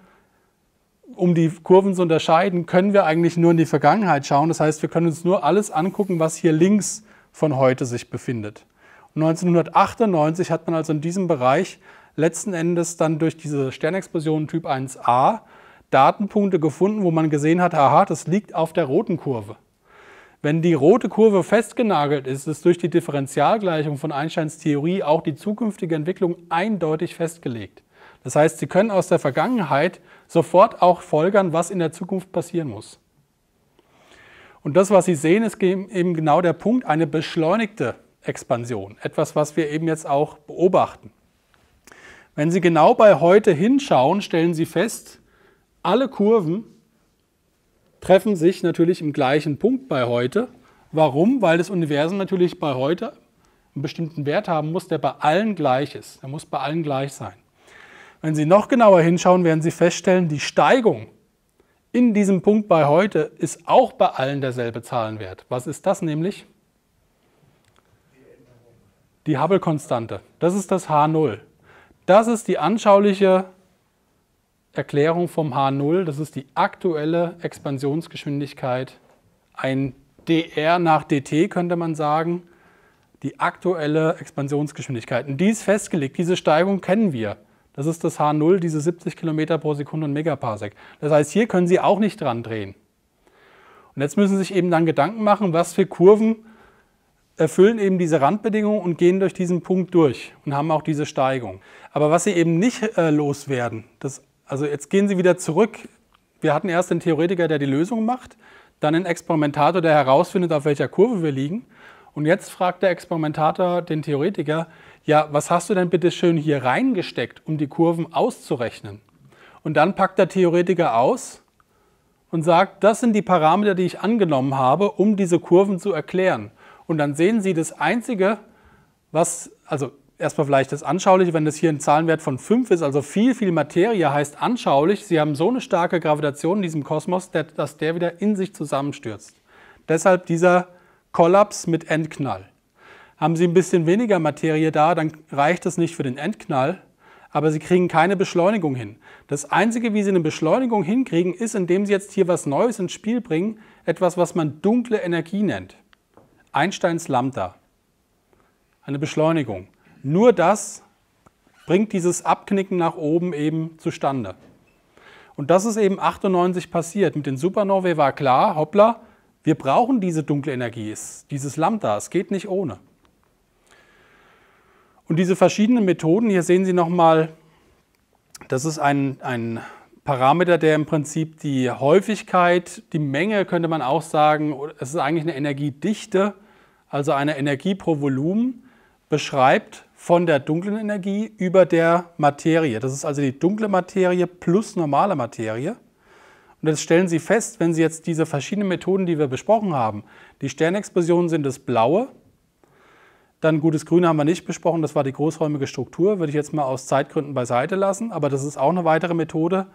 um die Kurven zu unterscheiden, können wir eigentlich nur in die Vergangenheit schauen. Das heißt, wir können uns nur alles angucken, was hier links von heute sich befindet. 1998 hat man also in diesem Bereich letzten Endes dann durch diese Sternexplosion Typ 1a Datenpunkte gefunden, wo man gesehen hat, aha, das liegt auf der roten Kurve. Wenn die rote Kurve festgenagelt ist, ist durch die Differentialgleichung von Einsteins Theorie auch die zukünftige Entwicklung eindeutig festgelegt. Das heißt, Sie können aus der Vergangenheit sofort auch folgern, was in der Zukunft passieren muss. Und das, was Sie sehen, ist eben genau der Punkt, eine beschleunigte Expansion. Etwas, was wir eben jetzt auch beobachten. Wenn Sie genau bei heute hinschauen, stellen Sie fest, alle Kurven treffen sich natürlich im gleichen Punkt bei heute. Warum? Weil das Universum natürlich bei heute einen bestimmten Wert haben muss, der bei allen gleich ist. Er muss bei allen gleich sein. Wenn Sie noch genauer hinschauen, werden Sie feststellen, die Steigung in diesem Punkt bei heute ist auch bei allen derselbe Zahlenwert. Was ist das nämlich? die Hubble-Konstante. Das ist das H0. Das ist die anschauliche Erklärung vom H0. Das ist die aktuelle Expansionsgeschwindigkeit. Ein dr nach dt könnte man sagen. Die aktuelle Expansionsgeschwindigkeit. Und die ist festgelegt. Diese Steigung kennen wir. Das ist das H0, diese 70 Kilometer pro Sekunde und Megaparsec. Das heißt, hier können Sie auch nicht dran drehen. Und jetzt müssen Sie sich eben dann Gedanken machen, was für Kurven erfüllen eben diese Randbedingungen und gehen durch diesen Punkt durch und haben auch diese Steigung. Aber was sie eben nicht äh, loswerden, das, also jetzt gehen sie wieder zurück. Wir hatten erst den Theoretiker, der die Lösung macht, dann einen Experimentator, der herausfindet, auf welcher Kurve wir liegen. Und jetzt fragt der Experimentator den Theoretiker, ja, was hast du denn bitte schön hier reingesteckt, um die Kurven auszurechnen? Und dann packt der Theoretiker aus und sagt, das sind die Parameter, die ich angenommen habe, um diese Kurven zu erklären und dann sehen Sie das Einzige, was, also erstmal vielleicht das Anschauliche, wenn das hier ein Zahlenwert von 5 ist, also viel, viel Materie heißt anschaulich, Sie haben so eine starke Gravitation in diesem Kosmos, dass der wieder in sich zusammenstürzt. Deshalb dieser Kollaps mit Endknall. Haben Sie ein bisschen weniger Materie da, dann reicht es nicht für den Endknall, aber Sie kriegen keine Beschleunigung hin. Das Einzige, wie Sie eine Beschleunigung hinkriegen, ist, indem Sie jetzt hier was Neues ins Spiel bringen, etwas, was man dunkle Energie nennt. Einsteins Lambda, eine Beschleunigung. Nur das bringt dieses Abknicken nach oben eben zustande. Und das ist eben 98 passiert. Mit den Supernovae war klar, hoppla, wir brauchen diese dunkle Energie, dieses Lambda, es geht nicht ohne. Und diese verschiedenen Methoden, hier sehen Sie nochmal, das ist ein, ein Parameter, der im Prinzip die Häufigkeit, die Menge, könnte man auch sagen, es ist eigentlich eine Energiedichte, also eine Energie pro Volumen, beschreibt von der dunklen Energie über der Materie. Das ist also die dunkle Materie plus normale Materie. Und jetzt stellen Sie fest, wenn Sie jetzt diese verschiedenen Methoden, die wir besprochen haben, die Sternexplosionen sind das Blaue, dann gutes Grün haben wir nicht besprochen, das war die großräumige Struktur, würde ich jetzt mal aus Zeitgründen beiseite lassen, aber das ist auch eine weitere Methode,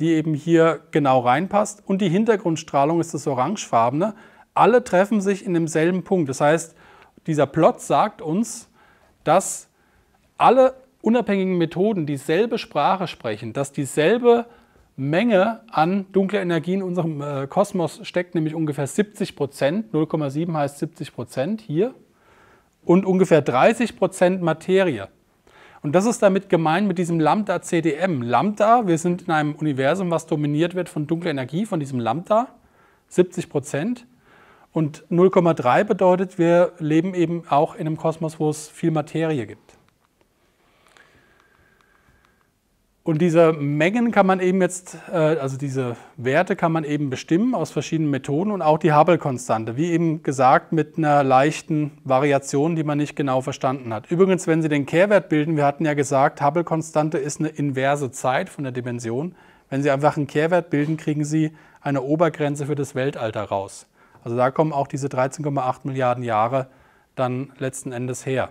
die eben hier genau reinpasst. Und die Hintergrundstrahlung ist das orangefarbene alle treffen sich in demselben Punkt. Das heißt, dieser Plot sagt uns, dass alle unabhängigen Methoden dieselbe Sprache sprechen, dass dieselbe Menge an dunkler Energie in unserem äh, Kosmos steckt, nämlich ungefähr 70 Prozent. 0,7 heißt 70 Prozent hier und ungefähr 30 Prozent Materie. Und das ist damit gemeint mit diesem Lambda-CDM. Lambda, wir sind in einem Universum, was dominiert wird von dunkler Energie, von diesem Lambda, 70 Prozent. Und 0,3 bedeutet, wir leben eben auch in einem Kosmos, wo es viel Materie gibt. Und diese Mengen kann man eben jetzt, äh, also diese Werte kann man eben bestimmen aus verschiedenen Methoden und auch die Hubble-Konstante, wie eben gesagt, mit einer leichten Variation, die man nicht genau verstanden hat. Übrigens, wenn Sie den Kehrwert bilden, wir hatten ja gesagt, Hubble-Konstante ist eine inverse Zeit von der Dimension. Wenn Sie einfach einen Kehrwert bilden, kriegen Sie eine Obergrenze für das Weltalter raus. Also da kommen auch diese 13,8 Milliarden Jahre dann letzten Endes her.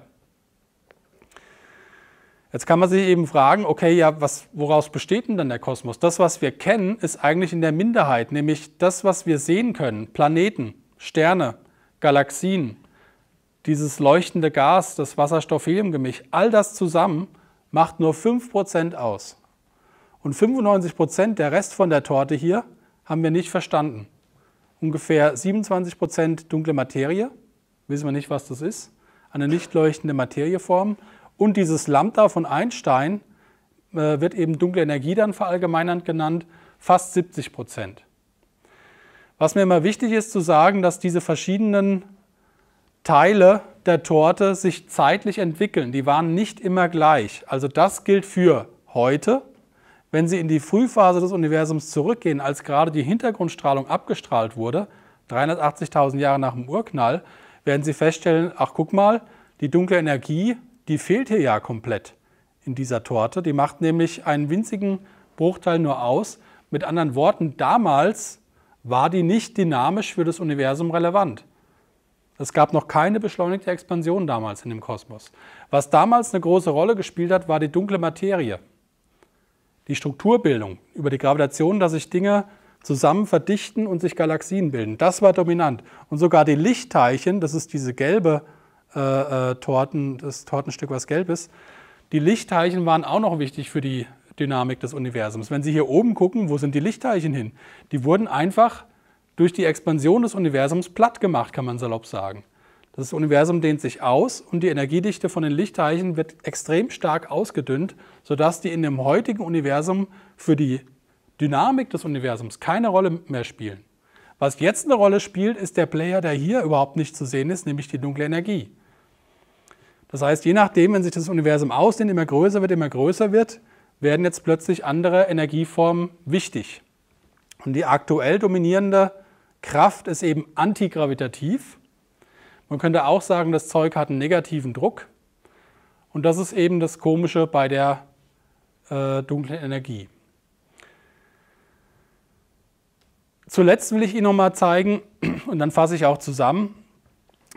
Jetzt kann man sich eben fragen, okay, ja, was, woraus besteht denn dann der Kosmos? Das, was wir kennen, ist eigentlich in der Minderheit, nämlich das, was wir sehen können, Planeten, Sterne, Galaxien, dieses leuchtende Gas, das Wasserstoff-Helium-Gemisch, all das zusammen macht nur 5% aus. Und 95% der Rest von der Torte hier haben wir nicht verstanden ungefähr 27 Prozent dunkle Materie, wissen wir nicht, was das ist, eine nicht leuchtende Materieform. Und dieses Lambda von Einstein äh, wird eben dunkle Energie dann verallgemeinernd genannt, fast 70 Prozent. Was mir immer wichtig ist zu sagen, dass diese verschiedenen Teile der Torte sich zeitlich entwickeln. Die waren nicht immer gleich. Also das gilt für heute, wenn Sie in die Frühphase des Universums zurückgehen, als gerade die Hintergrundstrahlung abgestrahlt wurde, 380.000 Jahre nach dem Urknall, werden Sie feststellen, ach guck mal, die dunkle Energie, die fehlt hier ja komplett in dieser Torte. Die macht nämlich einen winzigen Bruchteil nur aus. Mit anderen Worten, damals war die nicht dynamisch für das Universum relevant. Es gab noch keine beschleunigte Expansion damals in dem Kosmos. Was damals eine große Rolle gespielt hat, war die dunkle Materie die Strukturbildung, über die Gravitation, dass sich Dinge zusammen verdichten und sich Galaxien bilden. Das war dominant. Und sogar die Lichtteilchen, das ist diese gelbe äh, äh, Torten, das Tortenstück, was gelb ist, die Lichtteilchen waren auch noch wichtig für die Dynamik des Universums. Wenn Sie hier oben gucken, wo sind die Lichtteilchen hin? Die wurden einfach durch die Expansion des Universums platt gemacht, kann man salopp sagen. Das Universum dehnt sich aus und die Energiedichte von den Lichtteilchen wird extrem stark ausgedünnt, sodass die in dem heutigen Universum für die Dynamik des Universums keine Rolle mehr spielen. Was jetzt eine Rolle spielt, ist der Player, der hier überhaupt nicht zu sehen ist, nämlich die dunkle Energie. Das heißt, je nachdem, wenn sich das Universum ausdehnt, immer größer wird, immer größer wird, werden jetzt plötzlich andere Energieformen wichtig. Und die aktuell dominierende Kraft ist eben antigravitativ. Man könnte auch sagen, das Zeug hat einen negativen Druck. Und das ist eben das Komische bei der äh, dunklen Energie. Zuletzt will ich Ihnen nochmal zeigen, *clears throat* und dann fasse ich auch zusammen,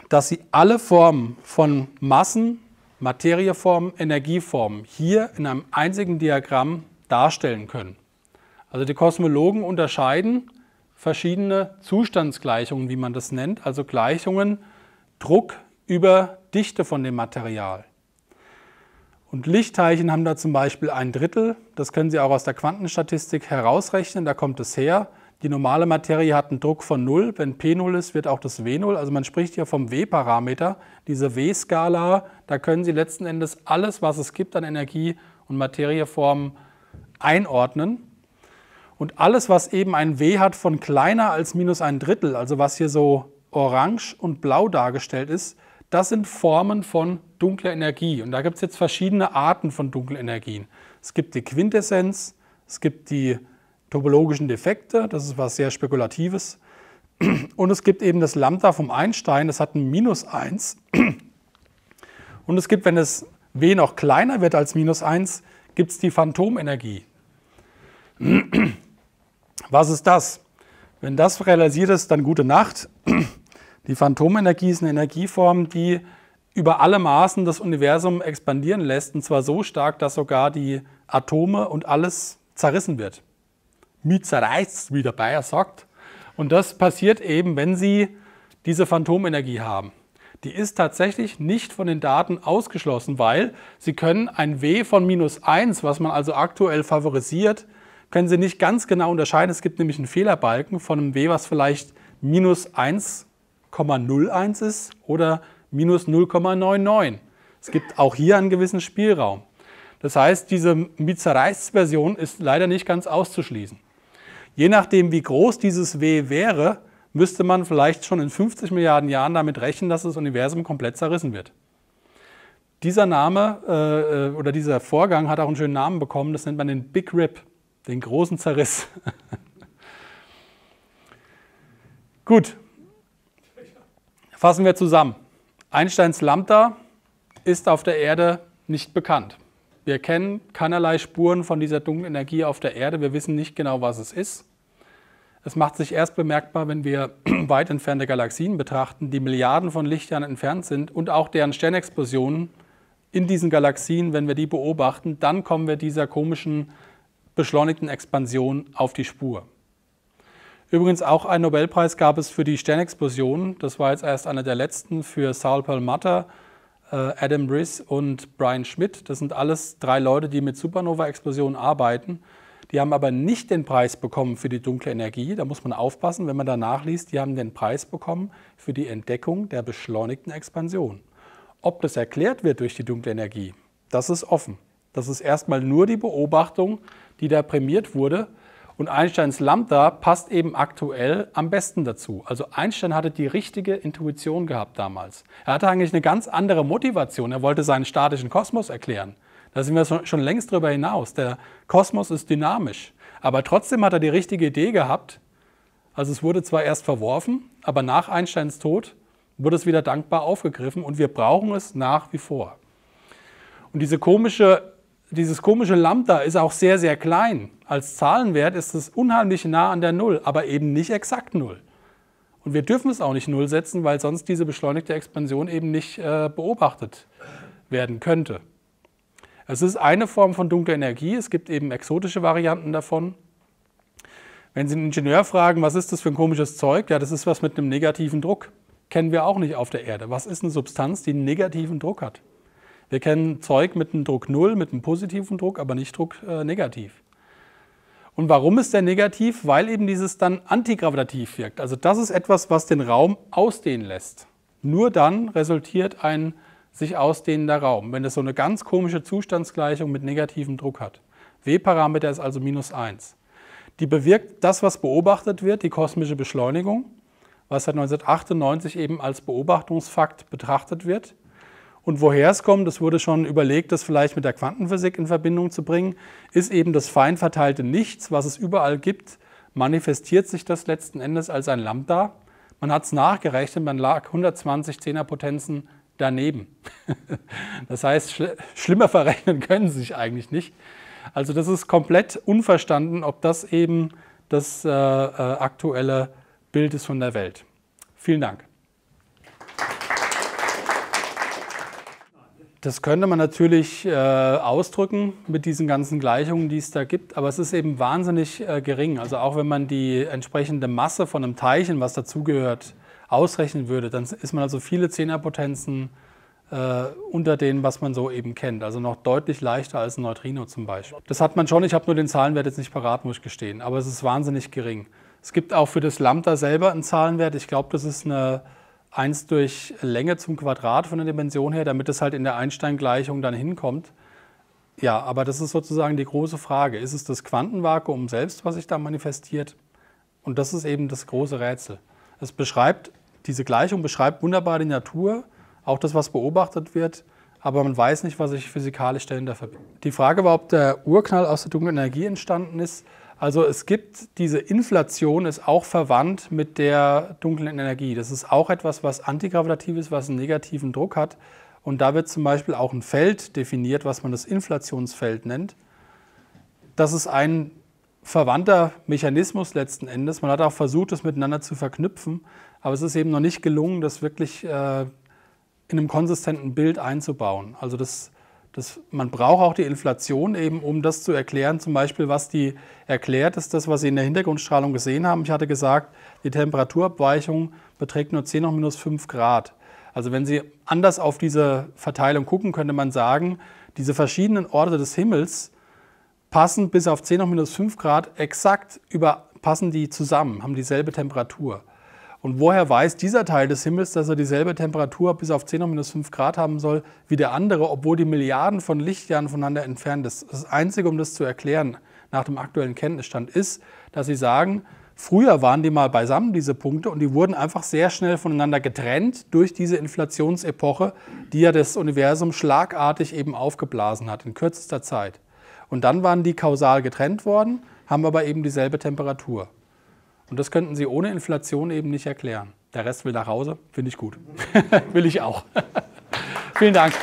dass Sie alle Formen von Massen, Materieformen, Energieformen hier in einem einzigen Diagramm darstellen können. Also die Kosmologen unterscheiden verschiedene Zustandsgleichungen, wie man das nennt, also Gleichungen, Druck über Dichte von dem Material. Und Lichtteilchen haben da zum Beispiel ein Drittel, das können Sie auch aus der Quantenstatistik herausrechnen, da kommt es her. Die normale Materie hat einen Druck von 0, wenn P0 ist, wird auch das W0, also man spricht hier vom W-Parameter, diese W-Skala, da können Sie letzten Endes alles, was es gibt an Energie und Materieformen einordnen. Und alles, was eben ein W hat von kleiner als minus ein Drittel, also was hier so orange und blau dargestellt ist, das sind Formen von dunkler Energie. Und da gibt es jetzt verschiedene Arten von Dunkelenergien. Es gibt die Quintessenz, es gibt die topologischen Defekte, das ist was sehr Spekulatives. *clears throat* Und es gibt eben das Lambda vom Einstein, das hat ein Minus 1. *clears throat* Und es gibt, wenn es W noch kleiner wird als Minus 1, gibt es die Phantomenergie. *clears throat* Was ist das? Wenn das realisiert ist, dann gute Nacht. Die Phantomenergie ist eine Energieform, die über alle Maßen das Universum expandieren lässt, und zwar so stark, dass sogar die Atome und alles zerrissen wird. Mir zerreißt, wie der Bayer sagt. Und das passiert eben, wenn Sie diese Phantomenergie haben. Die ist tatsächlich nicht von den Daten ausgeschlossen, weil Sie können ein W von minus 1, was man also aktuell favorisiert, können Sie nicht ganz genau unterscheiden. Es gibt nämlich einen Fehlerbalken von einem W, was vielleicht minus 1 0,01 ist oder minus 0,99. Es gibt auch hier einen gewissen Spielraum. Das heißt, diese Mizereis-Version ist leider nicht ganz auszuschließen. Je nachdem, wie groß dieses W wäre, müsste man vielleicht schon in 50 Milliarden Jahren damit rechnen, dass das Universum komplett zerrissen wird. Dieser Name äh, äh, oder dieser Vorgang hat auch einen schönen Namen bekommen, das nennt man den Big Rip, den großen Zerriss. *laughs* Gut, Fassen wir zusammen. Einsteins Lambda ist auf der Erde nicht bekannt. Wir kennen keinerlei Spuren von dieser dunklen Energie auf der Erde. Wir wissen nicht genau, was es ist. Es macht sich erst bemerkbar, wenn wir *clears throat* weit entfernte Galaxien betrachten, die Milliarden von Lichtjahren entfernt sind und auch deren Sternexplosionen in diesen Galaxien, wenn wir die beobachten, dann kommen wir dieser komischen beschleunigten Expansion auf die Spur. Übrigens auch einen Nobelpreis gab es für die Sternexplosion. Das war jetzt erst einer der letzten für Saul Perlmutter, äh, Adam Briss und Brian Schmidt. Das sind alles drei Leute, die mit Supernova-Explosionen arbeiten. Die haben aber nicht den Preis bekommen für die dunkle Energie. Da muss man aufpassen, wenn man da nachliest. Die haben den Preis bekommen für die Entdeckung der beschleunigten Expansion. Ob das erklärt wird durch die dunkle Energie, das ist offen. Das ist erstmal nur die Beobachtung, die da prämiert wurde. Und Einsteins Lambda passt eben aktuell am besten dazu. Also Einstein hatte die richtige Intuition gehabt damals. Er hatte eigentlich eine ganz andere Motivation. Er wollte seinen statischen Kosmos erklären. Da sind wir schon längst drüber hinaus. Der Kosmos ist dynamisch. Aber trotzdem hat er die richtige Idee gehabt. Also es wurde zwar erst verworfen, aber nach Einsteins Tod wurde es wieder dankbar aufgegriffen und wir brauchen es nach wie vor. Und diese komische dieses komische Lambda ist auch sehr, sehr klein. Als Zahlenwert ist es unheimlich nah an der Null, aber eben nicht exakt Null. Und wir dürfen es auch nicht Null setzen, weil sonst diese beschleunigte Expansion eben nicht äh, beobachtet werden könnte. Es ist eine Form von dunkler Energie. Es gibt eben exotische Varianten davon. Wenn Sie einen Ingenieur fragen, was ist das für ein komisches Zeug? Ja, das ist was mit einem negativen Druck. Kennen wir auch nicht auf der Erde. Was ist eine Substanz, die einen negativen Druck hat? Wir kennen Zeug mit einem Druck 0, mit einem positiven Druck, aber nicht Druck äh, negativ. Und warum ist der negativ? Weil eben dieses dann antigravitativ wirkt. Also das ist etwas, was den Raum ausdehnen lässt. Nur dann resultiert ein sich ausdehnender Raum, wenn es so eine ganz komische Zustandsgleichung mit negativem Druck hat. W-Parameter ist also minus 1. Die bewirkt das, was beobachtet wird, die kosmische Beschleunigung, was seit 1998 eben als Beobachtungsfakt betrachtet wird. Und woher es kommt, es wurde schon überlegt, das vielleicht mit der Quantenphysik in Verbindung zu bringen, ist eben das fein verteilte Nichts, was es überall gibt, manifestiert sich das letzten Endes als ein Lambda. Man hat es nachgerechnet, man lag 120 Zehnerpotenzen daneben. *laughs* das heißt, schl schlimmer verrechnen können sie sich eigentlich nicht. Also das ist komplett unverstanden, ob das eben das äh, äh aktuelle Bild ist von der Welt. Vielen Dank. Das könnte man natürlich äh, ausdrücken mit diesen ganzen Gleichungen, die es da gibt, aber es ist eben wahnsinnig äh, gering. Also auch wenn man die entsprechende Masse von einem Teilchen, was dazugehört, ausrechnen würde, dann ist man also viele Zehnerpotenzen äh, unter denen, was man so eben kennt. Also noch deutlich leichter als ein Neutrino zum Beispiel. Das hat man schon, ich habe nur den Zahlenwert jetzt nicht parat, muss ich gestehen, aber es ist wahnsinnig gering. Es gibt auch für das Lambda selber einen Zahlenwert. Ich glaube, das ist eine 1 durch Länge zum Quadrat von der Dimension her, damit es halt in der Einstein-Gleichung dann hinkommt. Ja, aber das ist sozusagen die große Frage. Ist es das Quantenvakuum selbst, was sich da manifestiert? Und das ist eben das große Rätsel. Es beschreibt, diese Gleichung beschreibt wunderbar die Natur, auch das, was beobachtet wird, aber man weiß nicht, was sich physikalisch dahinter verbirgt. Die Frage war, ob der Urknall aus der dunklen Energie entstanden ist. Also es gibt diese Inflation, ist auch verwandt mit der dunklen Energie. Das ist auch etwas, was antigravitativ ist, was einen negativen Druck hat. Und da wird zum Beispiel auch ein Feld definiert, was man das Inflationsfeld nennt. Das ist ein verwandter Mechanismus letzten Endes. Man hat auch versucht, das miteinander zu verknüpfen, aber es ist eben noch nicht gelungen, das wirklich äh, in einem konsistenten Bild einzubauen. Also das das, man braucht auch die Inflation eben, um das zu erklären. Zum Beispiel, was die erklärt, ist das, was Sie in der Hintergrundstrahlung gesehen haben. Ich hatte gesagt, die Temperaturabweichung beträgt nur 10 hoch minus 5 Grad. Also wenn Sie anders auf diese Verteilung gucken, könnte man sagen, diese verschiedenen Orte des Himmels passen bis auf 10 hoch minus 5 Grad exakt über, passen die zusammen, haben dieselbe Temperatur. Und woher weiß dieser Teil des Himmels, dass er dieselbe Temperatur bis auf 10 hoch minus 5 Grad haben soll wie der andere, obwohl die Milliarden von Lichtjahren voneinander entfernt ist? Das Einzige, um das zu erklären, nach dem aktuellen Kenntnisstand ist, dass sie sagen, früher waren die mal beisammen, diese Punkte, und die wurden einfach sehr schnell voneinander getrennt durch diese Inflationsepoche, die ja das Universum schlagartig eben aufgeblasen hat in kürzester Zeit. Und dann waren die kausal getrennt worden, haben aber eben dieselbe Temperatur. Und das könnten Sie ohne Inflation eben nicht erklären. Der Rest will nach Hause, finde ich gut. *laughs* will ich auch. *laughs* Vielen Dank.